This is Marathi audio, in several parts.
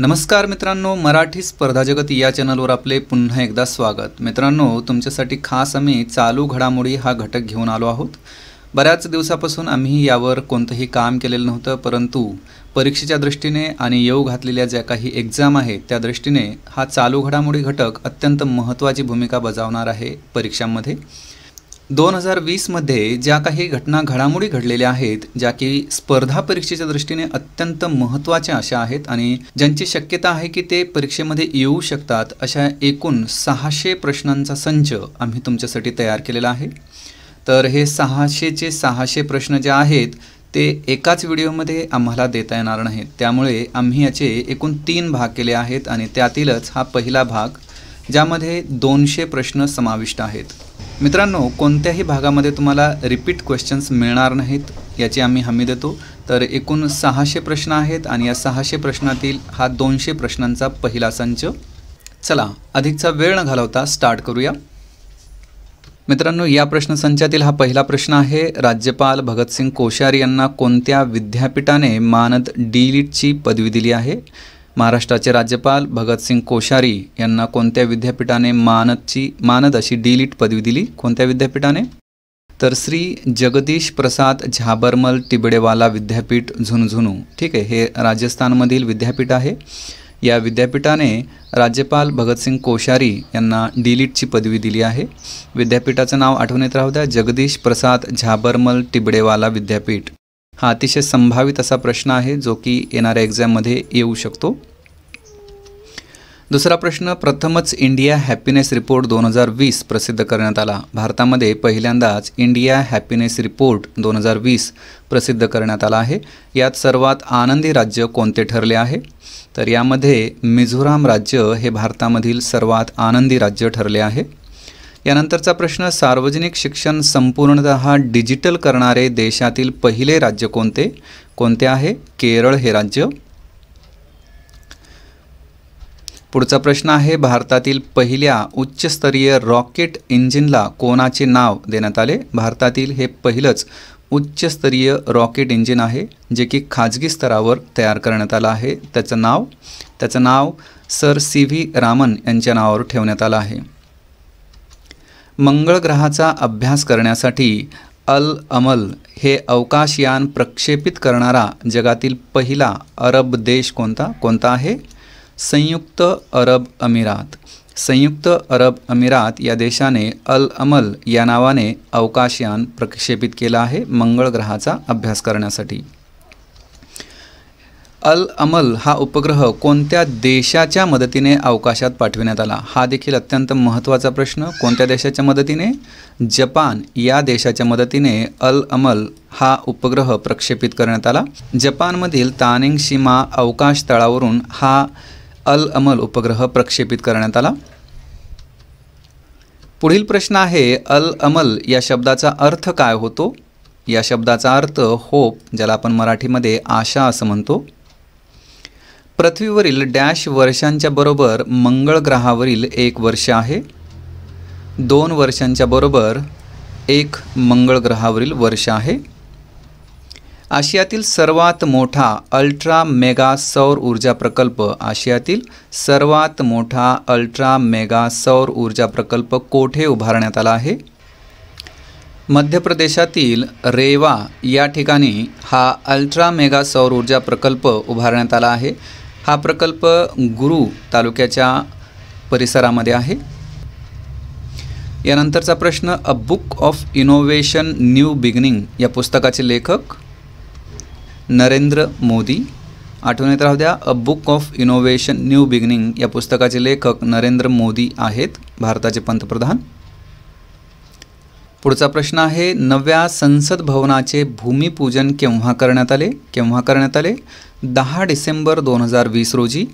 नमस्कार मित्रांनो मराठी स्पर्धा जगत या चॅनलवर आपले पुन्हा एकदा स्वागत मित्रांनो तुमच्यासाठी खास आम्ही चालू घडामोडी हा घटक घेऊन आलो आहोत बऱ्याच दिवसापासून आम्ही यावर कोणतंही काम केलेलं नव्हतं परंतु परीक्षेच्या दृष्टीने आणि येऊ घातलेल्या ज्या काही एक्झाम आहेत त्या दृष्टीने हा चालू घडामोडी घटक अत्यंत महत्त्वाची भूमिका बजावणार आहे परीक्षांमध्ये दोन हजार वीसमध्ये ज्या काही घटना घडामोडी घडलेल्या आहेत ज्या की स्पर्धा परीक्षेच्या दृष्टीने अत्यंत महत्त्वाच्या अशा आहेत आणि ज्यांची शक्यता आहे की ते परीक्षेमध्ये येऊ शकतात अशा एकूण सहाशे प्रश्नांचा संच आम्ही तुमच्यासाठी तयार केलेला आहे तर हे सहाशेचे सहाशे प्रश्न जे आहेत ते एकाच व्हिडिओमध्ये आम्हाला देता येणार नाहीत त्यामुळे आम्ही याचे एकूण तीन भाग केले आहेत आणि त्यातीलच हा पहिला भाग ज्यामध्ये दोनशे प्रश्न समाविष्ट आहेत मित्रांनो कोणत्याही भागामध्ये तुम्हाला रिपीट क्वेश्चन्स मिळणार नाहीत याची आम्ही हमी देतो तर एकूण सहाशे प्रश्न आहेत आणि या सहाशे प्रश्नातील हा दोनशे प्रश्नांचा पहिला संच चला अधिकचा वेळ न घालवता स्टार्ट करूया मित्रांनो या प्रश्नसंचातील हा पहिला प्रश्न आहे राज्यपाल भगतसिंग कोश्यारी यांना कोणत्या विद्यापीठाने मानद डी लिटची पदवी दिली आहे महाराष्ट्राचे राज्यपाल भगतसिंग कोश्यारी यांना कोणत्या विद्यापीठाने मानदची मानद अशी डीलिट पदवी दिली कोणत्या विद्यापीठाने तर श्री जगदीश प्रसाद झाबरमल टिबडेवाला विद्यापीठ झुनझुनू ठीक आहे हे राजस्थानमधील विद्यापीठ आहे या विद्यापीठाने राज्यपाल भगतसिंग कोश्यारी यांना डीलिटची पदवी दिली आहे विद्यापीठाचं नाव आठवणीत राहू द्या जगदीश प्रसाद झाबरमल टिबडेवाला विद्यापीठ हा अतिशय संभावित असा प्रश्न आहे जो की येणाऱ्या एक्झाममध्ये येऊ शकतो दुसरा प्रश्न प्रथमच इंडिया हॅपीनेस रिपोर्ट दोन हजार वीस प्रसिद्ध करण्यात आला भारतामध्ये पहिल्यांदाच इंडिया हॅपीनेस रिपोर्ट दोन हजार वीस प्रसिद्ध करण्यात आला आहे यात सर्वात आनंदी राज्य कोणते ठरले आहे तर यामध्ये मिझोराम राज्य हे भारतामधील सर्वात आनंदी राज्य ठरले आहे यानंतरचा प्रश्न सार्वजनिक शिक्षण संपूर्णत डिजिटल करणारे देशातील पहिले राज्य कोणते कोणते आहे केरळ हे राज्य पुढचा प्रश्न आहे भारतातील पहिल्या उच्चस्तरीय रॉकेट इंजिनला कोणाचे नाव देण्यात आले भारतातील हे पहिलंच उच्चस्तरीय रॉकेट इंजिन आहे जे की खाजगी स्तरावर तयार करण्यात आलं आहे त्याचं नाव त्याचं नाव सर सी व्ही रामन यांच्या नावावर ठेवण्यात आलं आहे मंगळ ग्रहाचा अभ्यास करण्यासाठी अल अमल हे अवकाशयान प्रक्षेपित करणारा जगातील पहिला अरब देश कोणता कोणता आहे संयुक्त अरब अमिरात संयुक्त अरब अमिरात या देशाने अल अमल या नावाने अवकाशयान प्रक्षेपित केलं आहे मंगळ ग्रहाचा अभ्यास करण्यासाठी अल अमल हा उपग्रह कोणत्या देशाच्या मदतीने अवकाशात पाठविण्यात आला हा देखील अत्यंत महत्त्वाचा प्रश्न कोणत्या देशाच्या मदतीने जपान या देशाच्या मदतीने अल अमल हा उपग्रह प्रक्षेपित करण्यात आला जपानमधील तानिंग सीमा अवकाश तळावरून हा अल अमल उपग्रह प्रक्षेपित करण्यात आला पुढील प्रश्न आहे अल अमल या शब्दाचा अर्थ काय होतो या शब्दाचा अर्थ होप ज्याला आपण मराठीमध्ये आशा असं म्हणतो पृथ्वीवरील डॅश वर्षांच्या बरोबर मंगळ ग्रहावरील एक वर्ष आहे दोन वर्षांच्या बरोबर एक मंगळ ग्रहावरील वर्ष आहे आशियातील सर्वात मोठा अल्ट्रा मेगा सौर ऊर्जा प्रकल्प आशियातील सर्वात मोठा अल्ट्रा मेगा सौर ऊर्जा प्रकल्प कोठे उभारण्यात आला आहे मध्य प्रदेशातील रेवा या ठिकाणी हा अल्ट्रा मेगा सौर ऊर्जा प्रकल्प उभारण्यात आला आहे हा प्रकल्प गुरु तालुक्याच्या परिसरामध्ये आहे यानंतरचा प्रश्न a book of innovation new beginning या पुस्तकाचे लेखक नरेंद्र मोदी आठवण येत राहू द्या a book of innovation new beginning या पुस्तकाचे लेखक नरेंद्र मोदी आहेत भारताचे पंतप्रधान पुढचा प्रश्न आहे नव्या संसद भवनाचे भूमिपूजन केव्हा करण्यात आले केव्हा करण्यात आले दहा डिसेंबर दोन हजार वीस रोजी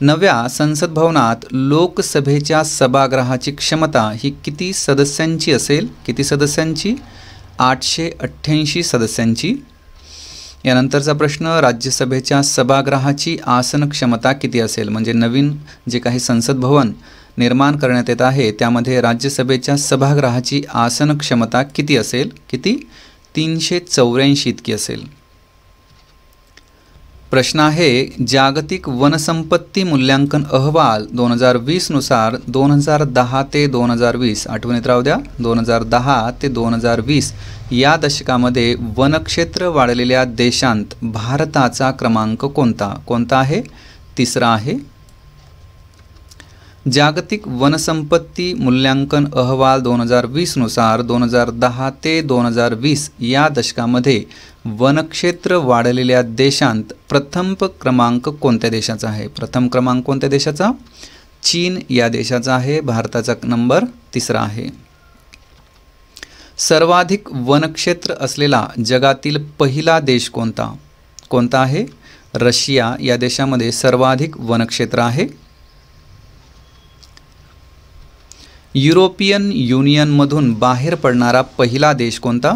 नव्या संसद भवनात लोकसभेच्या सभागृहाची क्षमता ही किती सदस्यांची असेल किती सदस्यांची आठशे अठ्ठ्याऐंशी सदस्यांची यानंतरचा प्रश्न राज्यसभेच्या सभागृहाची आसन क्षमता किती असेल म्हणजे नवीन जे काही संसद भवन निर्माण करण्यात येत आहे त्यामध्ये राज्यसभेच्या सभागृहाची आसन क्षमता किती असेल किती तीनशे चौऱ्याऐंशी इतकी असेल प्रश्न आहे जागतिक वनसंपत्ती मूल्यांकन अहवाल दोन हजार वीसनुसार दोन हजार दहा ते दोन हजार वीस आठवणीत राहू द्या दोन हजार दहा ते दोन हजार वीस या दशकामध्ये वनक्षेत्र वाढलेल्या देशांत भारताचा क्रमांक कोणता कोणता आहे तिसरा आहे जागतिक वनसंपत्ती मूल्यांकन अहवाल दोन हजार वीसनुसार दोन हजार दहा ते दोन हजार वीस या दशकामध्ये वनक्षेत्र वाढलेल्या देशांत प्रथम क्रमांक कोणत्या देशाचा आहे प्रथम क्रमांक कोणत्या देशाचा चीन या देशाचा आहे भारताचा नंबर तिसरा आहे सर्वाधिक वनक्षेत्र असलेला जगातील पहिला देश कोणता कोणता आहे रशिया या देशामध्ये सर्वाधिक वनक्षेत्र आहे युरोपियन युनियनमधून बाहेर पडणारा पहिला देश कोणता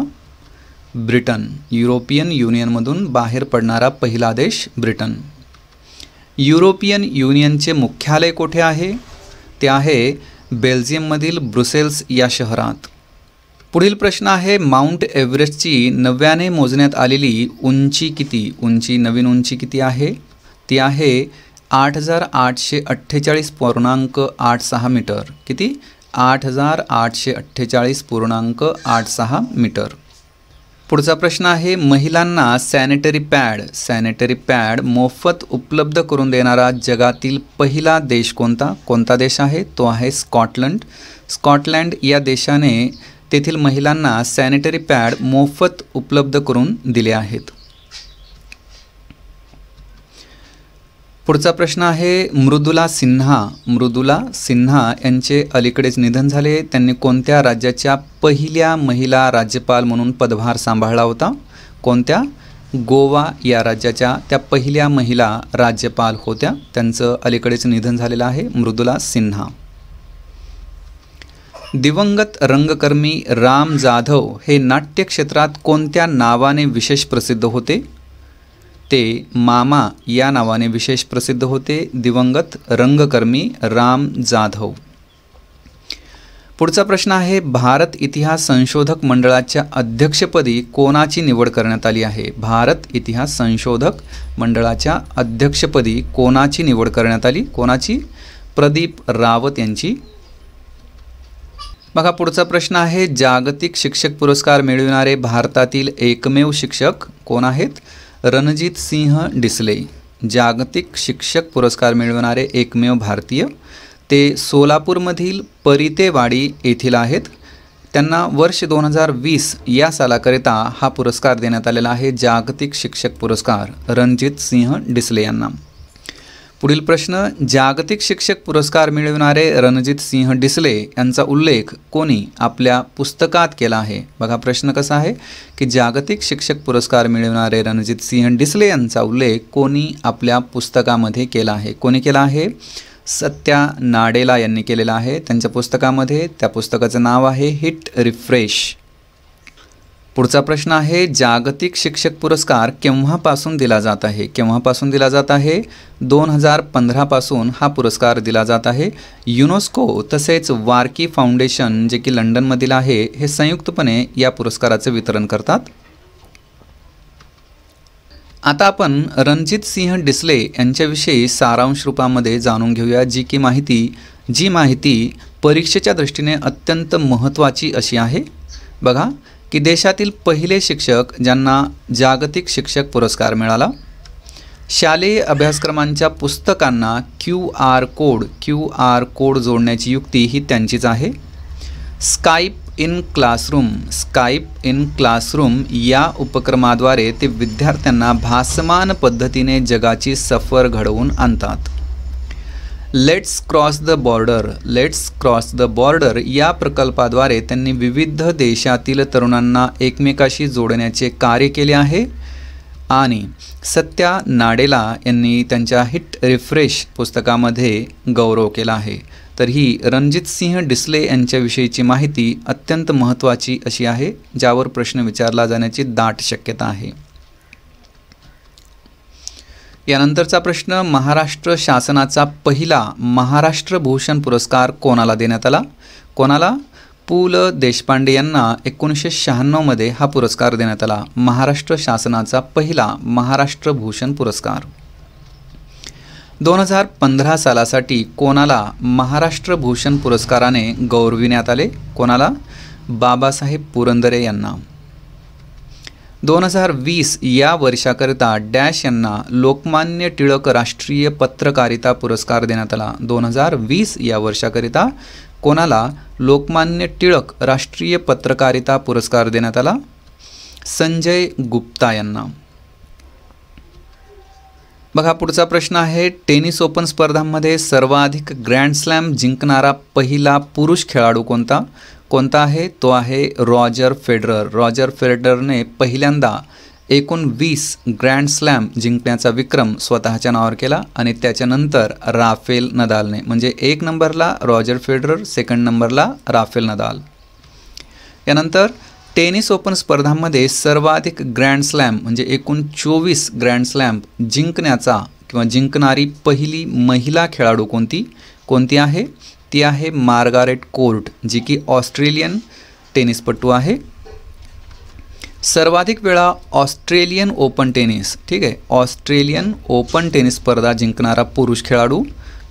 ब्रिटन युरोपियन युनियनमधून बाहेर पडणारा पहिला देश ब्रिटन युरोपियन युनियनचे मुख्यालय कोठे आहे ते आहे बेल्जियममधील ब्रुसेल्स या शहरात पुढील प्रश्न आहे माउंट एव्हरेस्टची नव्याने मोजण्यात आलेली उंची किती उंची नवीन उंची किती आहे ती आहे आठ हजार आठशे अठ्ठेचाळीस पूर्णांक आठ सहा मीटर किती आठ हजार आठशे अठ्ठेचाळीस पूर्णांक आठ सहा मीटर पुढचा प्रश्न आहे महिलांना सॅनिटरी पॅड सॅनिटरी पॅड मोफत उपलब्ध करून देणारा जगातील पहिला देश कोणता कोणता देश आहे तो आहे स्कॉटलंड स्कॉटलँड या देशाने तेथील महिलांना सॅनिटरी पॅड मोफत उपलब्ध करून दिले आहेत पुढचा प्रश्न आहे मृदुला सिन्हा मृदुला सिन्हा यांचे अलीकडेच निधन झाले त्यांनी कोणत्या राज्याच्या पहिल्या महिला राज्यपाल म्हणून पदभार सांभाळला होता कोणत्या गोवा या राज्याच्या त्या पहिल्या महिला राज्यपाल होत्या त्यांचं अलीकडेच निधन झालेलं आहे मृदुला सिन्हा दिवंगत रंगकर्मी राम जाधव हे नाट्यक्षेत्रात कोणत्या नावाने विशेष प्रसिद्ध होते ते मामा या नावाने विशेष प्रसिद्ध होते दिवंगत रंगकर्मी राम जाधव पुढचा प्रश्न आहे भारत इतिहास संशोधक मंडळाच्या अध्यक्षपदी कोणाची निवड करण्यात आली आहे भारत इतिहास संशोधक मंडळाच्या अध्यक्षपदी कोणाची निवड करण्यात आली कोणाची प्रदीप रावत यांची बघा पुढचा प्रश्न आहे जागतिक शिक्षक पुरस्कार मिळविणारे भारतातील एकमेव शिक्षक कोण आहेत रणजित सिंह डिसले जागतिक शिक्षक पुरस्कार मिळवणारे एकमेव भारतीय ते सोलापूरमधील परितेवाडी येथील आहेत त्यांना वर्ष दोन हजार वीस या सालाकरिता हा पुरस्कार देण्यात आलेला आहे जागतिक शिक्षक पुरस्कार रणजित सिंह डिसले यांना पुढील प्रश्न जागतिक शिक्षक पुरस्कार मिळवणारे रणजित सिंह डिसले यांचा उल्लेख कोणी आपल्या पुस्तकात केला आहे बघा प्रश्न कसा आहे की जागतिक शिक्षक पुरस्कार मिळवणारे रणजित सिंह डिसले यांचा उल्लेख कोणी आपल्या पुस्तकामध्ये केला आहे कोणी केला आहे सत्या नाडेला यांनी केलेला आहे त्यांच्या पुस्तकामध्ये त्या पुस्तकाचं नाव आहे हिट रिफ्रेश पुढचा प्रश्न आहे जागतिक शिक्षक पुरस्कार केव्हापासून दिला जात आहे केव्हापासून दिला जात आहे दोन हजार पंधरापासून हा पुरस्कार दिला जात आहे युनेस्को तसेच वारकी फाउंडेशन जे की लंडनमधील आहे हे संयुक्तपणे या पुरस्काराचं वितरण करतात आता आपण रणजित सिंह डिसले यांच्याविषयी सारांश रूपामध्ये जाणून घेऊया जी की माहिती जी माहिती परीक्षेच्या दृष्टीने अत्यंत महत्त्वाची अशी आहे बघा की देशातील पहिले शिक्षक ज्यांना जागतिक शिक्षक पुरस्कार मिळाला शालेय अभ्यासक्रमांच्या पुस्तकांना Q R code Q R code जोडण्याची युक्ती ही त्यांचीच आहे Skype in classroom Skype in classroom या उपक्रमाद्वारे ते विद्यार्थ्यांना भासमान पद्धतीने जगाची सफर घडवून आणतात let's cross the border let's cross the border या प्रकल्पाद्वारे त्यांनी विविध देशातील तरुणांना एकमेकाशी जोडण्याचे कार्य केले आहे आणि सत्या नाडेला यांनी त्यांच्या हिट रिफ्रेश पुस्तकामध्ये गौरव केला आहे तर ही रणजित सिंह डिस्ले यांच्याविषयीची माहिती अत्यंत महत्त्वाची अशी आहे ज्यावर प्रश्न विचारला जाण्याची दाट शक्यता आहे यानंतरचा प्रश्न महाराष्ट्र शासनाचा पहिला महाराष्ट्र भूषण पुरस्कार कोणाला देण्यात आला कोणाला पु ल देशपांडे यांना एकोणीसशे शहाण्णवमध्ये हा पुरस्कार देण्यात आला महाराष्ट्र शासनाचा पहिला महाराष्ट्र भूषण पुरस्कार दोन हजार पंधरा सालासाठी कोणाला महाराष्ट्र भूषण पुरस्काराने गौरविण्यात आले कोणाला बाबासाहेब पुरंदरे यांना दोन हजार वीस या वर्षाकरिता डॅश यांना लोकमान्य टिळक राष्ट्रीय पत्रकारिता पुरस्कार देण्यात आला दोन हजार वीस या वर्षाकरिता कोणाला लोकमान्य टिळक राष्ट्रीय पत्रकारिता पुरस्कार देण्यात आला संजय गुप्ता यांना बघा पुढचा प्रश्न आहे टेनिस ओपन स्पर्धांमध्ये सर्वाधिक ग्रँड स्लॅम जिंकणारा पहिला पुरुष खेळाडू कोणता कोणता आहे तो आहे रॉजर फेडरर रॉजर फेडररने पहिल्यांदा एकूण वीस ग्रँड स्लॅम जिंकण्याचा विक्रम स्वतःच्या नावावर केला आणि त्याच्यानंतर राफेल नदालने म्हणजे एक नंबरला रॉजर फेडरर सेकंड नंबरला राफेल नदाल यानंतर टेनिस ओपन स्पर्धांमध्ये सर्वाधिक ग्रँड स्लॅम म्हणजे एकूण चोवीस ग्रँड स्लॅम जिंकण्याचा किंवा जिंकणारी पहिली महिला खेळाडू कोणती कोणती आहे ती आहे मार्गारेट कोर्ट जी की ऑस्ट्रेलियन टेनिसपटू आहे सर्वाधिक वेळा ऑस्ट्रेलियन ओपन टेनिस ठीक आहे ऑस्ट्रेलियन ओपन टेनिस स्पर्धा जिंकणारा पुरुष खेळाडू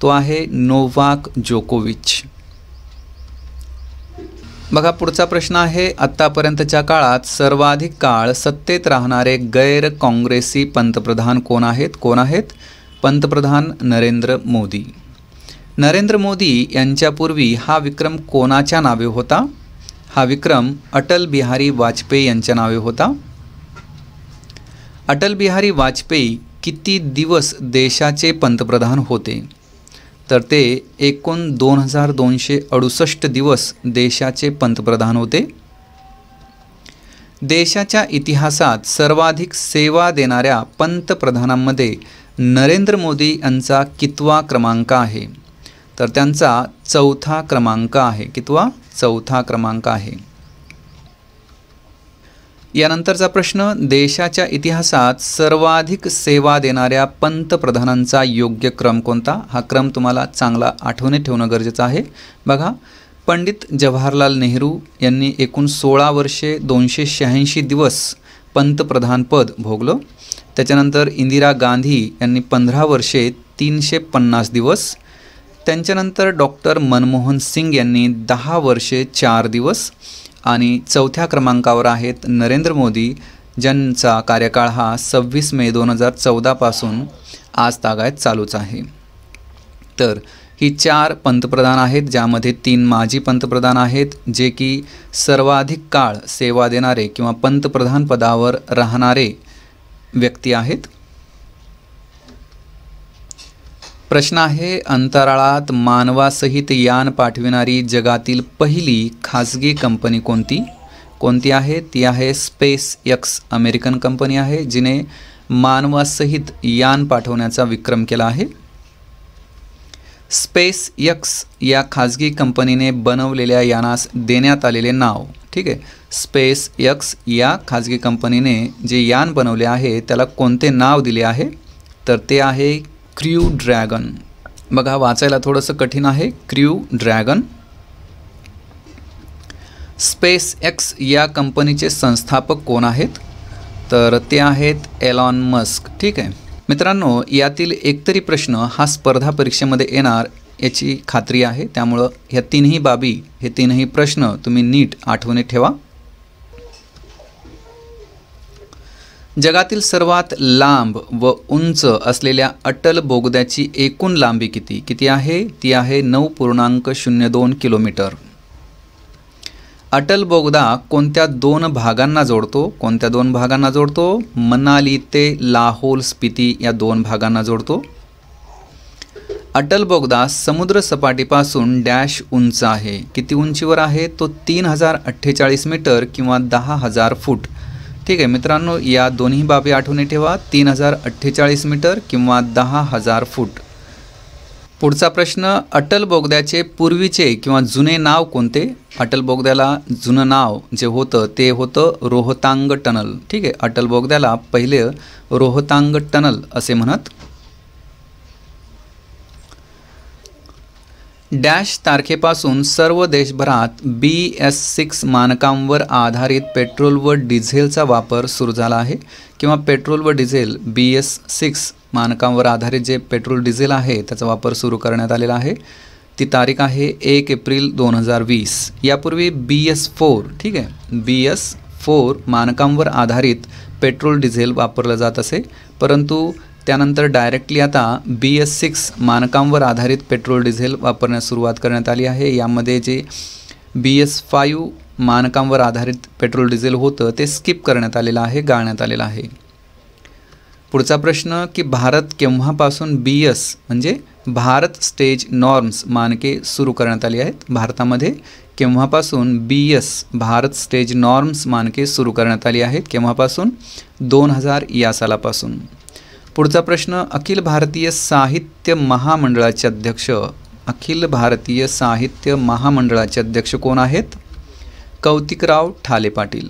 तो आहे नोवाक जोकोविच बघा पुढचा प्रश्न आहे आत्तापर्यंतच्या काळात सर्वाधिक काळ सत्तेत राहणारे गैर काँग्रेसी पंतप्रधान कोण आहेत कोण आहेत पंतप्रधान नरेंद्र मोदी नरेंद्र मोदी यांच्यापूर्वी हा विक्रम कोणाच्या नावे होता हा विक्रम अटल बिहारी वाजपेयी यांच्या नावे होता अटल बिहारी वाजपेयी किती दिवस देशाचे पंतप्रधान होते तर ते एकूण दोन हजार दोनशे अडुसष्ट दिवस देशाचे पंतप्रधान होते देशाच्या इतिहासात सर्वाधिक सेवा देणाऱ्या पंतप्रधानांमध्ये नरेंद्र मोदी यांचा कितवा क्रमांक आहे तर त्यांचा चौथा क्रमांक आहे किंवा चौथा क्रमांक आहे यानंतरचा प्रश्न देशाच्या इतिहासात सर्वाधिक सेवा देणाऱ्या पंतप्रधानांचा योग्य क्रम कोणता हा क्रम तुम्हाला चांगला आठवणीत ठेवणं गरजेचं आहे बघा पंडित जवाहरलाल नेहरू यांनी एकूण सोळा वर्षे दोनशे शहाऐंशी दिवस पंतप्रधानपद भोगलं त्याच्यानंतर इंदिरा गांधी यांनी पंधरा वर्षे तीनशे पन्नास दिवस त्यांच्यानंतर डॉक्टर मनमोहन सिंग यांनी दहा वर्षे चार दिवस आणि चौथ्या क्रमांकावर आहेत नरेंद्र मोदी ज्यांचा कार्यकाळ हा सव्वीस मे दोन हजार चौदापासून आज तागायत चालूच आहे तर ही चार पंतप्रधान आहेत ज्यामध्ये तीन माजी पंतप्रधान आहेत जे की सर्वाधिक काळ सेवा देणारे किंवा पंतप्रधान पदावर राहणारे व्यक्ती आहेत प्रश्न आहे अंतराळात मानवासहित यान पाठविणारी जगातील पहिली खाजगी कंपनी कोणती कोणती आहे ती आहे स्पेस एक्स अमेरिकन कंपनी आहे जिने मानवासहित यान पाठवण्याचा विक्रम केला आहे स्पेस यक्स या खाजगी कंपनीने बनवलेल्या यानास देण्यात आलेले नाव ठीक आहे स्पेस यक्स या खाजगी कंपनीने जे यान बनवले आहे त्याला कोणते नाव दिले आहे तर ते आहे क्र्यू ड्रॅगन बघा वाचायला थोडंसं कठीण आहे क्र्यू ड्रॅगन स्पेस एक्स या कंपनीचे संस्थापक कोण आहेत तर ते आहेत एलॉन मस्क ठीक आहे मित्रांनो यातील एकतरी प्रश्न हा स्पर्धा परीक्षेमध्ये येणार याची खात्री आहे त्यामुळं ह्या तीनही बाबी हे तीनही प्रश्न तुम्ही नीट आठवणी ठेवा जगातील सर्वात लांब व उंच असलेल्या अटल बोगद्याची एकूण लांबी किती किती आहे ती आहे नऊ पूर्णांक शून्य दोन किलोमीटर अटल बोगदा कोणत्या दोन भागांना जोडतो कोणत्या दोन भागांना जोडतो मनाली ते लाहोल स्पिती या दोन भागांना जोडतो अटल बोगदा समुद्र सपाटीपासून डॅश उंच आहे किती उंचीवर आहे तो तीन हजार अठ्ठेचाळीस मीटर किंवा दहा हजार फूट ठीक आहे मित्रांनो या दोन्ही बाबी आठवणी ठेवा तीन हजार अठ्ठेचाळीस मीटर किंवा दहा हजार फूट पुढचा प्रश्न अटल बोगद्याचे पूर्वीचे किंवा जुने नाव कोणते अटल बोगद्याला जुनं नाव जे होतं ते होतं रोहतांग टनल ठीक आहे अटल बोगद्याला पहिले रोहतांग टनल असे म्हणत डॅश तारखेपासून सर्व देशभरात बी एस सिक्स मानकांवर आधारित पेट्रोल व डिझेलचा वापर सुरू झाला आहे किंवा पेट्रोल व डिझेल बी एस सिक्स मानकांवर आधारित जे पेट्रोल डिझेल आहे त्याचा वापर सुरू करण्यात आलेला आहे ती तारीख आहे एक एप्रिल दोन हजार वीस यापूर्वी बी एस फोर ठीक आहे बी एस फोर मानकांवर आधारित पेट्रोल डिझेल वापरलं जात असे परंतु त्यानंतर डायरेक्टली आता बी एस सिक्स मानकांवर आधारित पेट्रोल डिझेल वापरण्यास सुरुवात करण्यात आली आहे यामध्ये जे बी एस फायू मानकांवर आधारित पेट्रोल डिझेल होतं ते स्किप करण्यात आलेलं आहे गाळण्यात आलेलं आहे पुढचा प्रश्न की भारत केव्हापासून बी एस म्हणजे भारत स्टेज नॉर्म्स मानके सुरू करण्यात आली आहेत भारतामध्ये केव्हापासून B S Bharat stage norms मानके सुरू करण्यात आली आहेत केव्हापासून दोन हजार या सालापासून पुढचा प्रश्न अखिल भारतीय साहित्य महामंडळाचे अध्यक्ष अखिल भारतीय साहित्य महामंडळाचे अध्यक्ष कोण आहेत कौतिकराव ठाले पाटील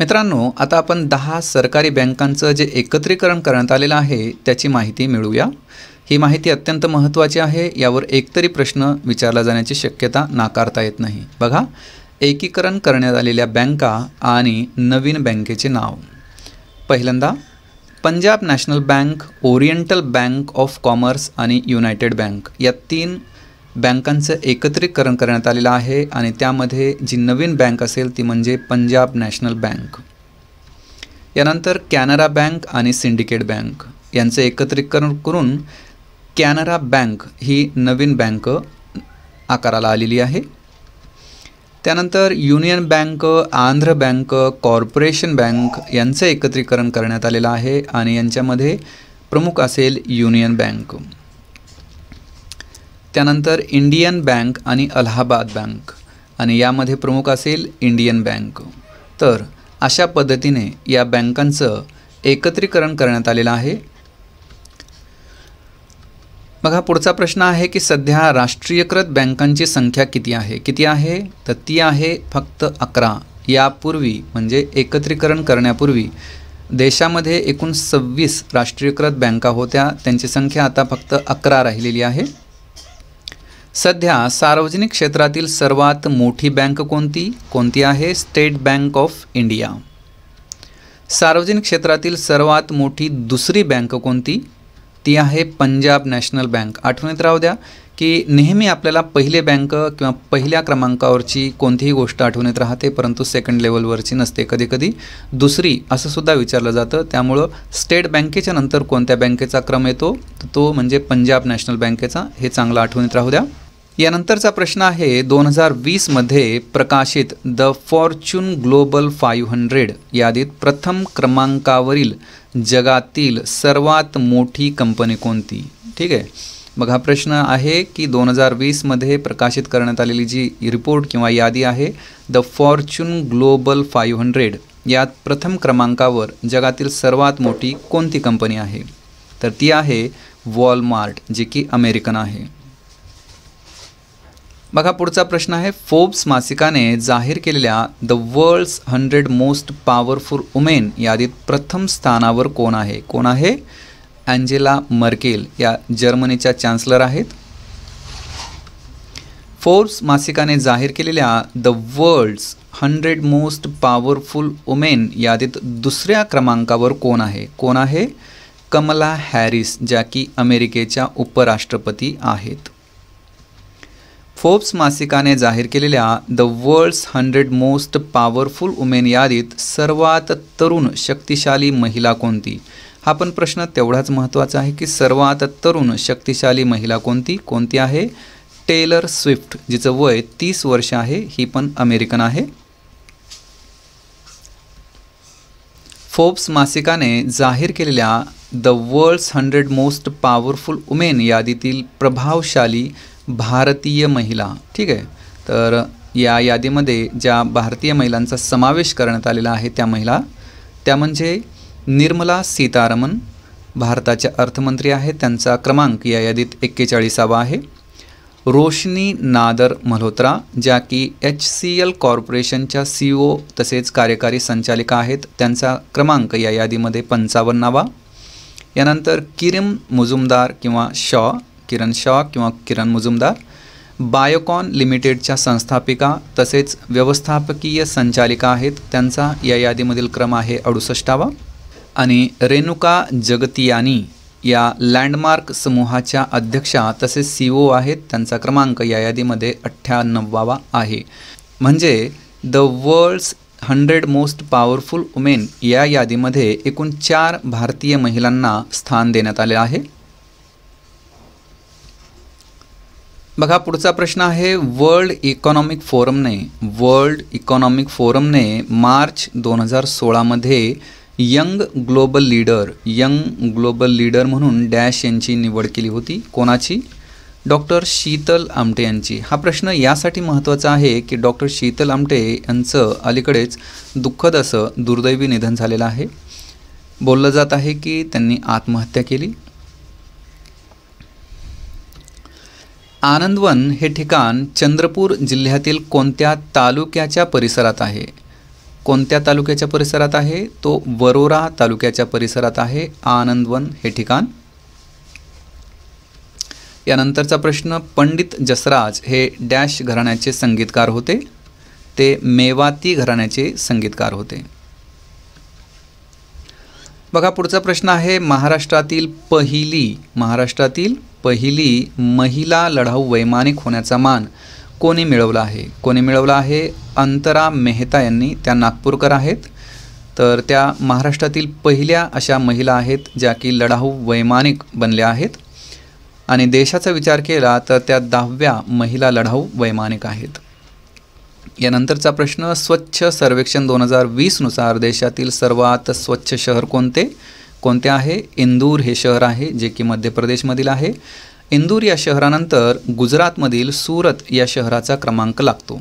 मित्रांनो आता आपण दहा सरकारी बँकांचं जे एकत्रीकरण करण्यात आलेलं आहे त्याची माहिती मिळूया ही माहिती अत्यंत महत्त्वाची आहे यावर एकतरी प्रश्न विचारला जाण्याची शक्यता नाकारता येत नाही बघा एकीकरण करण्यात आलेल्या बँका आणि नवीन बँकेचे नाव पहिल्यांदा Punjab national bank Oriental bank of commerce आणि युनायटेड बँक या तीन बँकांचं एकत्रीकरण करण्यात आलेलं आहे आणि त्यामध्ये जी नवीन बँक असेल ती म्हणजे पंजाब नॅशनल बँक यानंतर कॅनरा बँक आणि सिंडिकेट बँक यांचं एकत्रीकरण करून कॅनरा बँक ही नवीन बँक आकाराला आलेली आहे त्यानंतर union bank Andhra bank corporation bank यांचं एकत्रीकरण करण्यात आलेलं आहे आणि यांच्यामध्ये प्रमुख असेल युनियन बँक त्यानंतर इंडियन बँक आणि अलाहाबाद बँक आणि यामध्ये प्रमुख असेल इंडियन बँक तर अशा पद्धतीने या बँकांचं एकत्रीकरण करण्यात आलेलं आहे बघा पुढचा प्रश्न आहे की सध्या राष्ट्रीयकृत बँकांची संख्या किती आहे किती आहे तर ती आहे फक्त अकरा यापूर्वी म्हणजे एकत्रीकरण करण्यापूर्वी देशामध्ये एकूण सव्वीस राष्ट्रीयकृत बँका होत्या त्यांची संख्या आता फक्त अकरा राहिलेली आहे सध्या सार्वजनिक क्षेत्रातील सर्वात मोठी बँक कोणती कोणती आहे स्टेट बँक ऑफ इंडिया सार्वजनिक क्षेत्रातील सर्वात मोठी दुसरी बँक कोणती ती आहे पंजाब नॅशनल बँक आठवणीत राहू द्या की नेहमी आपल्याला पहिले बँक किंवा पहिल्या क्रमांकावरची कोणतीही गोष्ट आठवणीत राहते परंतु सेकंड लेवलवरची नसते कधीकधी दुसरी असं सुद्धा विचारलं जातं त्यामुळं स्टेट बँकेच्या नंतर कोणत्या बँकेचा क्रम येतो तो म्हणजे पंजाब नॅशनल बँकेचा हे चांगला आठवणीत राहू द्या यानंतरचा प्रश्न आहे दोन हजार वीसमध्ये प्रकाशित the Fortune global five hundred यादीत प्रथम क्रमांकावरील जगातील सर्वात मोठी कंपनी कोणती ठीक आहे मग हा प्रश्न आहे की दोन हजार वीसमध्ये प्रकाशित करण्यात आलेली जी रिपोर्ट किंवा यादी आहे the Fortune global five hundred यात प्रथम क्रमांकावर जगातील सर्वात मोठी कोणती कंपनी आहे तर ती आहे वॉलमार्ट जी की अमेरिकन आहे बघा पुढचा प्रश्न आहे फोब्स मासिकाने जाहीर केलेल्या the world's hundred most powerful women यादीत प्रथम स्थानावर कोण आहे कोण आहे अँजेला मर्केल या जर्मनीच्या चान्सलर आहेत फोर्ब्स मासिकाने जाहीर केलेल्या the world's hundred most powerful women यादीत दुसऱ्या क्रमांकावर कोण आहे कोण आहे कमला हॅरिस ज्या की अमेरिकेच्या उपराष्ट्रपती आहेत फोर्ब्स मासिकाने जाहीर केलेल्या the world's hundred most powerful women यादीत सर्वात तरुण शक्तिशाली महिला कोणती हा पण प्रश्न तेवढाच महत्त्वाचा आहे की सर्वात तरुण शक्तिशाली महिला कोणती कोणती आहे टेलर स्विफ्ट जिचं वय तीस वर्ष आहे ही पण अमेरिकन आहे फोर्ब्स मासिकाने जाहीर केलेल्या the world's hundred most powerful women यादीतील प्रभावशाली भारतीय महिला ठीक आहे तर या यादीमध्ये ज्या भारतीय महिलांचा समावेश करण्यात आलेला आहे त्या महिला त्या म्हणजे निर्मला सीतारामन भारताच्या अर्थमंत्री आहेत त्यांचा क्रमांक या यादीत एक्केचाळीसावा आहे रोशनी नादर मल्होत्रा ज्या की एच सी एल कॉर्पोरेशनच्या सी ओ तसेच कार्यकारी संचालिका आहेत त्यांचा क्रमांक या यादीमध्ये पंचावन्नावा यानंतर किरीम मुजुमदार किंवा शॉ किरण शॉ किंवा किरण मुजुमदार बायोकॉन लिमिटेडच्या संस्थापिका तसेच व्यवस्थापकीय संचालिका आहेत त्यांचा या यादीमधील क्रम आहे अडुसष्टावा आणि रेणुका जगतियानी या लँडमार्क समूहाच्या अध्यक्षा तसेच सी ओ e आहेत त्यांचा क्रमांक या यादीमध्ये अठ्ठ्याण्णवावा आहे म्हणजे the world's hundred most powerful women या यादीमध्ये एकूण चार भारतीय महिलांना स्थान देण्यात आले आहे बघा पुढचा प्रश्न आहे वर्ल्ड इकॉनॉमिक फोरमने वर्ल्ड इकॉनॉमिक फोरमने मार्च दोन हजार सोळामध्ये young global leader young global leader म्हणून डॅश यांची निवड केली होती कोणाची डॉक्टर शीतल आमटे यांची हा प्रश्न यासाठी महत्त्वाचा आहे की डॉक्टर शीतल आमटे यांचं अलीकडेच दुःखद असं दुर्दैवी निधन झालेलं आहे बोललं जात आहे की त्यांनी आत्महत्या केली आनंदवन हे ठिकाण चंद्रपूर जिल्ह्यातील कोणत्या तालुक्याच्या परिसरात आहे कोणत्या तालुक्याच्या परिसरात आहे तो वरोरा तालुक्याच्या परिसरात आहे आनंदवन हे ठिकाण यानंतरचा प्रश्न पंडित जसराज हे डॅश घराण्याचे संगीतकार होते ते मेवाती घराण्याचे संगीतकार होते बघा पुढचा प्रश्न आहे महाराष्ट्रातील पहिली महाराष्ट्रातील पहिली महिला लढाऊ वैमानिक होण्याचा मान कोणी मिळवला आहे कोणी मिळवला आहे अंतरा मेहता यांनी त्या नागपूरकर आहेत तर त्या महाराष्ट्रातील पहिल्या अशा महिला आहेत ज्या की लढाऊ वैमानिक बनल्या आहेत आणि देशाचा विचार केला तर त्या दहाव्या महिला लढाऊ वैमानिक आहेत यानंतरचा प्रश्न स्वच्छ सर्वेक्षण दोन हजार वीसनुसार देशातील सर्वात स्वच्छ शहर कोणते कोणते आहे इंदूर हे शहर आहे जे की मध्य प्रदेशमधील आहे इंदूर या शहरानंतर गुजरातमधील सूरत या शहराचा क्रमांक लागतो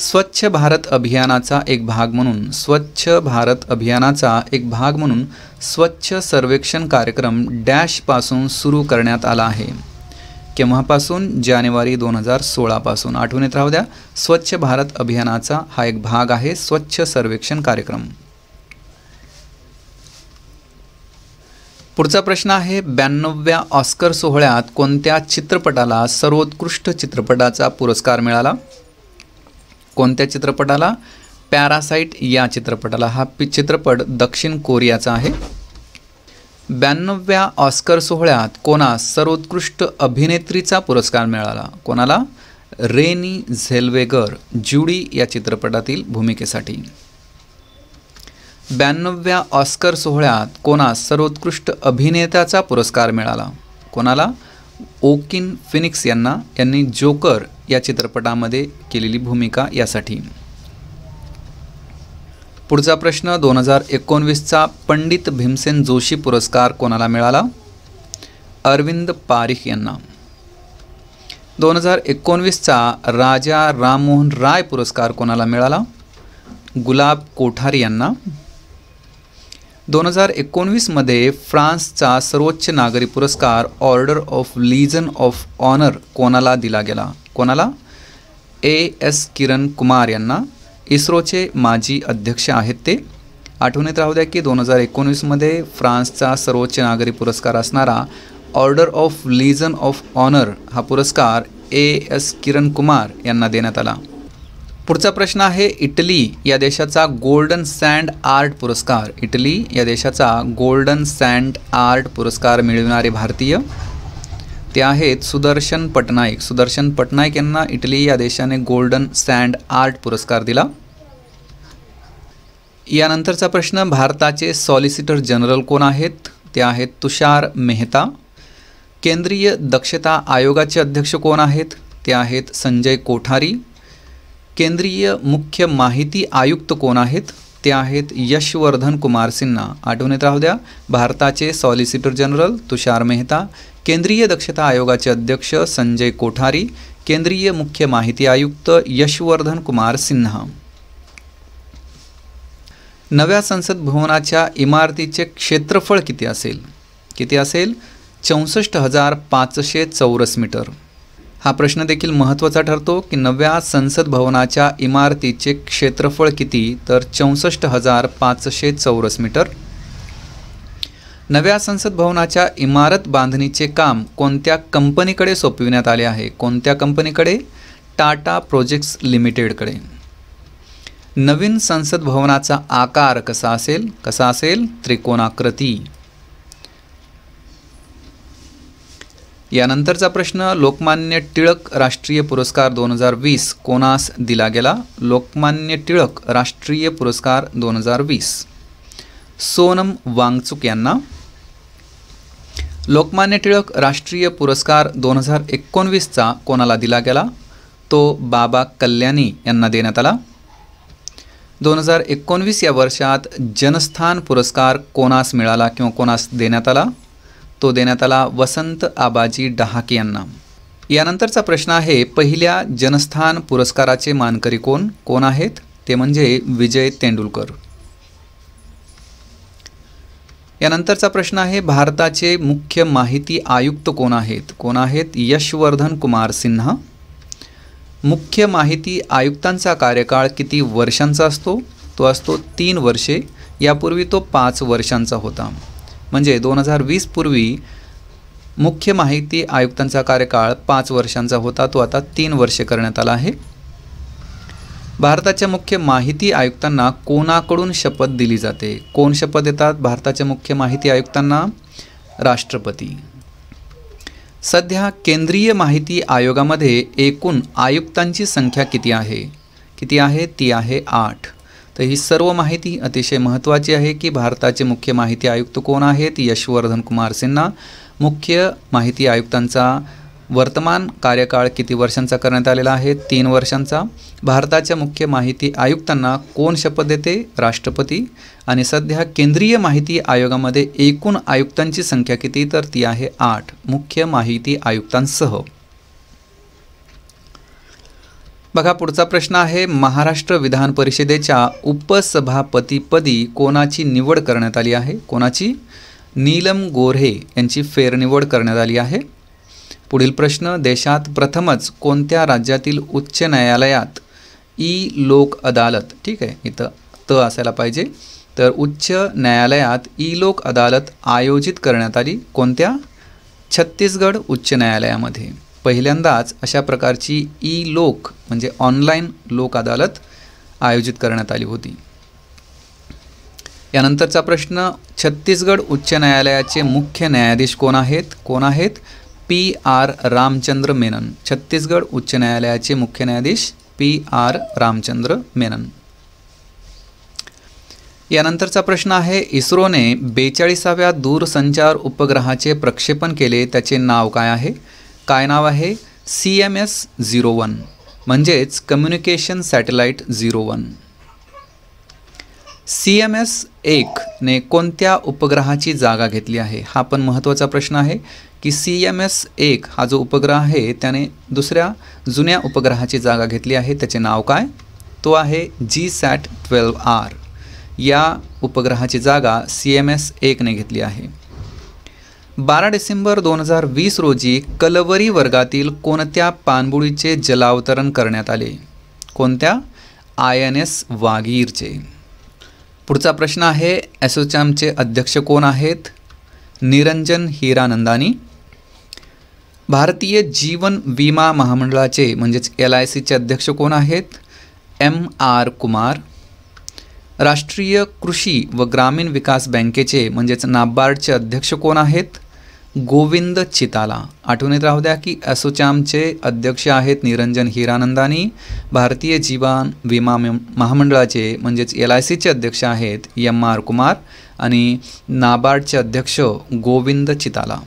स्वच्छ भारत अभियानाचा एक भाग म्हणून स्वच्छ भारत अभियानाचा एक भाग म्हणून स्वच्छ सर्वेक्षण कार्यक्रम डॅशपासून सुरू करण्यात आला आहे केव्हापासून जानेवारी दोन हजार सोळापासून आठवणीत राहू द्या स्वच्छ भारत अभियानाचा हा एक भाग आहे स्वच्छ सर्वेक्षण कार्यक्रम पुढचा प्रश्न आहे ब्याण्णव्या ऑस्कर सोहळ्यात कोणत्या चित्रपटाला सर्वोत्कृष्ट चित्रपटाचा पुरस्कार मिळाला कोणत्या चित्रपटाला पॅरासाईट या चित्रपटाला हा पि चित्रपट दक्षिण कोरियाचा आहे ब्याण्णव्या ऑस्कर सोहळ्यात कोणास सर्वोत्कृष्ट अभिनेत्रीचा पुरस्कार मिळाला कोणाला रेनी झेल्वेगर ज्युडी या चित्रपटातील भूमिकेसाठी ब्याण्णव्या ऑस्कर सोहळ्यात कोणास सर्वोत्कृष्ट अभिनेत्याचा पुरस्कार मिळाला कोणाला ओकिन फिनिक्स यांना यांनी जोकर या चित्रपटामध्ये केलेली भूमिका यासाठी पुढचा प्रश्न दोन हजार एकोणवीसचा पंडित भीमसेन जोशी पुरस्कार कोणाला मिळाला अरविंद पारिख यांना दोन हजार एकोणवीसचा राजा राममोहन राय पुरस्कार कोणाला मिळाला गुलाब कोठारी यांना दोन हजार एकोणवीसमध्ये फ्रान्सचा सर्वोच्च नागरी पुरस्कार order of legion of honour कोणाला दिला गेला कोणाला ए एस किरण कुमार यांना इस्रोचे माजी अध्यक्ष आहेत ते आठवणीत राहू द्या की दोन हजार एकोणवीसमध्ये फ्रान्सचा सर्वोच्च नागरी पुरस्कार असणारा order of legion of honour हा पुरस्कार ए एस किरण कुमार यांना देण्यात आला पुढचा प्रश्न आहे इटली या देशाचा गोल्डन सँड आर्ट पुरस्कार इटली या देशाचा गोल्डन सँड आर्ट पुरस्कार मिळवणारे भारतीय ते आहेत सुदर्शन पटनाईक सुदर्शन पटनाईक यांना इटली या देशाने गोल्डन सँड आर्ट पुरस्कार दिला यानंतरचा प्रश्न भारताचे सॉलिसिटर जनरल कोण आहेत ते आहेत तुषार मेहता केंद्रीय दक्षता आयोगाचे अध्यक्ष कोण आहेत ते आहेत संजय कोठारी केंद्रीय मुख्य माहिती आयुक्त कोण आहेत ते आहेत यशवर्धन कुमार सिन्हा आठवण राहू द्या भारताचे सॉलिसिटर जनरल तुषार मेहता केंद्रीय दक्षता आयोगाचे अध्यक्ष संजय कोठारी केंद्रीय मुख्य माहिती आयुक्त यशवर्धन कुमार सिन्हा नव्या संसद भवनाच्या इमारतीचे क्षेत्रफळ किती असेल किती असेल चौसष्ट हजार पाचशे चौरस मीटर हा प्रश्न देखील महत्त्वाचा ठरतो की नव्या संसद भवनाच्या इमारतीचे क्षेत्रफळ किती तर चौसष्ट हजार पाचशे चौरस मीटर नव्या संसद भवनाच्या इमारत बांधणीचे काम कोणत्या कंपनीकडे सोपविण्यात आले आहे कोणत्या कंपनीकडे टाटा प्रोजेक्ट्स लिमिटेडकडे नवीन संसद भवनाचा आकार कसा असेल कसा असेल त्रिकोणाकृती यानंतरचा प्रश्न लोकमान्य टिळक राष्ट्रीय पुरस्कार दोन हजार वीस कोणास दिला गेला लोकमान्य टिळक राष्ट्रीय पुरस्कार दोन हजार वीस सोनम वांगचुक यांना लोकमान्य टिळक राष्ट्रीय पुरस्कार दोन हजार एकोणवीसचा कोणाला दिला गेला तो बाबा कल्याणी यांना देण्यात आला दोन हजार एकोणवीस या वर्षात जनस्थान पुरस्कार कोणास मिळाला किंवा कोणास देण्यात आला तो देण्यात आला वसंत आबाजी डहाके यांना यानंतरचा प्रश्न आहे पहिल्या जनस्थान पुरस्काराचे मानकरी कोण कोण आहेत ते म्हणजे विजय तेंडुलकर यानंतरचा प्रश्न आहे भारताचे मुख्य माहिती आयुक्त कोण आहेत कोण आहेत यशवर्धन कुमार सिन्हा मुख्य माहिती आयुक्तांचा कार्यकाळ किती वर्षांचा असतो तो असतो तीन वर्षे यापूर्वी तो पाच वर्षांचा होता म्हणजे दोन हजार वीस पूर्वी मुख्य माहिती आयुक्तांचा कार्यकाळ पाच वर्षांचा होता तो आता तीन वर्षे करण्यात आला आहे भारताच्या मुख्य माहिती आयुक्तांना कोणाकडून शपथ दिली जाते कोण शपथ देतात भारताच्या मुख्य माहिती आयुक्तांना राष्ट्रपती सध्या केंद्रीय माहिती आयोगामध्ये एकूण आयुक्तांची संख्या किती आहे किती आहे ती आहे आठ तर ही सर्व माहिती अतिशय महत्त्वाची आहे की भारताचे मुख्य माहिती आयुक्त कोण आहेत यशवर्धन कुमार सिन्हा मुख्य माहिती आयुक्तांचा वर्तमान कार्यकाळ किती वर्षांचा करण्यात आलेला आहे तीन वर्षांचा भारताच्या मुख्य माहिती आयुक्तांना कोण शपथ देते राष्ट्रपती आणि सध्या केंद्रीय माहिती आयोगामध्ये एकूण आयुक्तांची संख्या किती तर ती आहे आठ मुख्य माहिती आयुक्तांसह बघा पुढचा प्रश्न आहे महाराष्ट्र विधान परिषदेच्या उपसभापतीपदी कोणाची निवड करण्यात आली आहे कोणाची नीलम गोऱ्हे यांची फेरनिवड करण्यात आली आहे पुढील प्रश्न देशात प्रथमच कोणत्या राज्यातील उच्च न्यायालयात ई लोक अदालत ठीक आहे इथं त असायला पाहिजे तर उच्च न्यायालयात ई लोक अदालत आयोजित करण्यात आली कोणत्या छत्तीसगड उच्च न्यायालयामध्ये पहिल्यांदाच अशा प्रकारची ई लोक म्हणजे ऑनलाईन लोक अदालत आयोजित करण्यात आली होती यानंतरचा प्रश्न छत्तीसगड उच्च न्यायालयाचे मुख्य न्यायाधीश कोण आहेत कोण आहेत पी आर रामचंद्र मेनन छत्तीसगड उच्च न्यायालयाचे मुख्य न्यायाधीश पी आर रामचंद्र मेनन यानंतरचा प्रश्न आहे इस्रोने बेचाळीसाव्या दूरसंचार उपग्रहाचे प्रक्षेपण केले त्याचे नाव काय आहे काय नाव आहे C M S zero one म्हणजेच communication satellite zero one C M S एकने कोणत्या उपग्रहाची जागा घेतली आहे हा पण महत्त्वाचा प्रश्न आहे की सी एम एस एक हा जो उपग्रह आहे त्याने दुसऱ्या जुन्या उपग्रहाची जागा घेतली आहे त्याचे नाव काय तो आहे जी सॅट ट्वेल्व आर या उपग्रहाची जागा सी एम एस एकने घेतली आहे बारा डिसेंबर दोन हजार वीस रोजी कलवरी वर्गातील कोणत्या पाणबुडीचे जलावतरण करण्यात आले कोणत्या आय एन एस वागीरचे पुढचा प्रश्न आहे एसोचॅमचे अध्यक्ष कोण आहेत निरंजन हिरानंदानी भारतीय जीवन विमा महामंडळाचे म्हणजेच एल आय सीचे अध्यक्ष कोण आहेत एम आर कुमार राष्ट्रीय कृषी व ग्रामीण विकास बँकेचे म्हणजेच नाबार्डचे अध्यक्ष कोण आहेत गोविंद चिताला आठवणीत राहू द्या की असोचॅमचे अध्यक्ष आहेत निरंजन हिरानंदानी भारतीय जीवन विमा महामंडळाचे म्हणजेच एल आय सीचे अध्यक्ष आहेत एम आर कुमार आणि नाबार्डचे अध्यक्ष गोविंद चिताला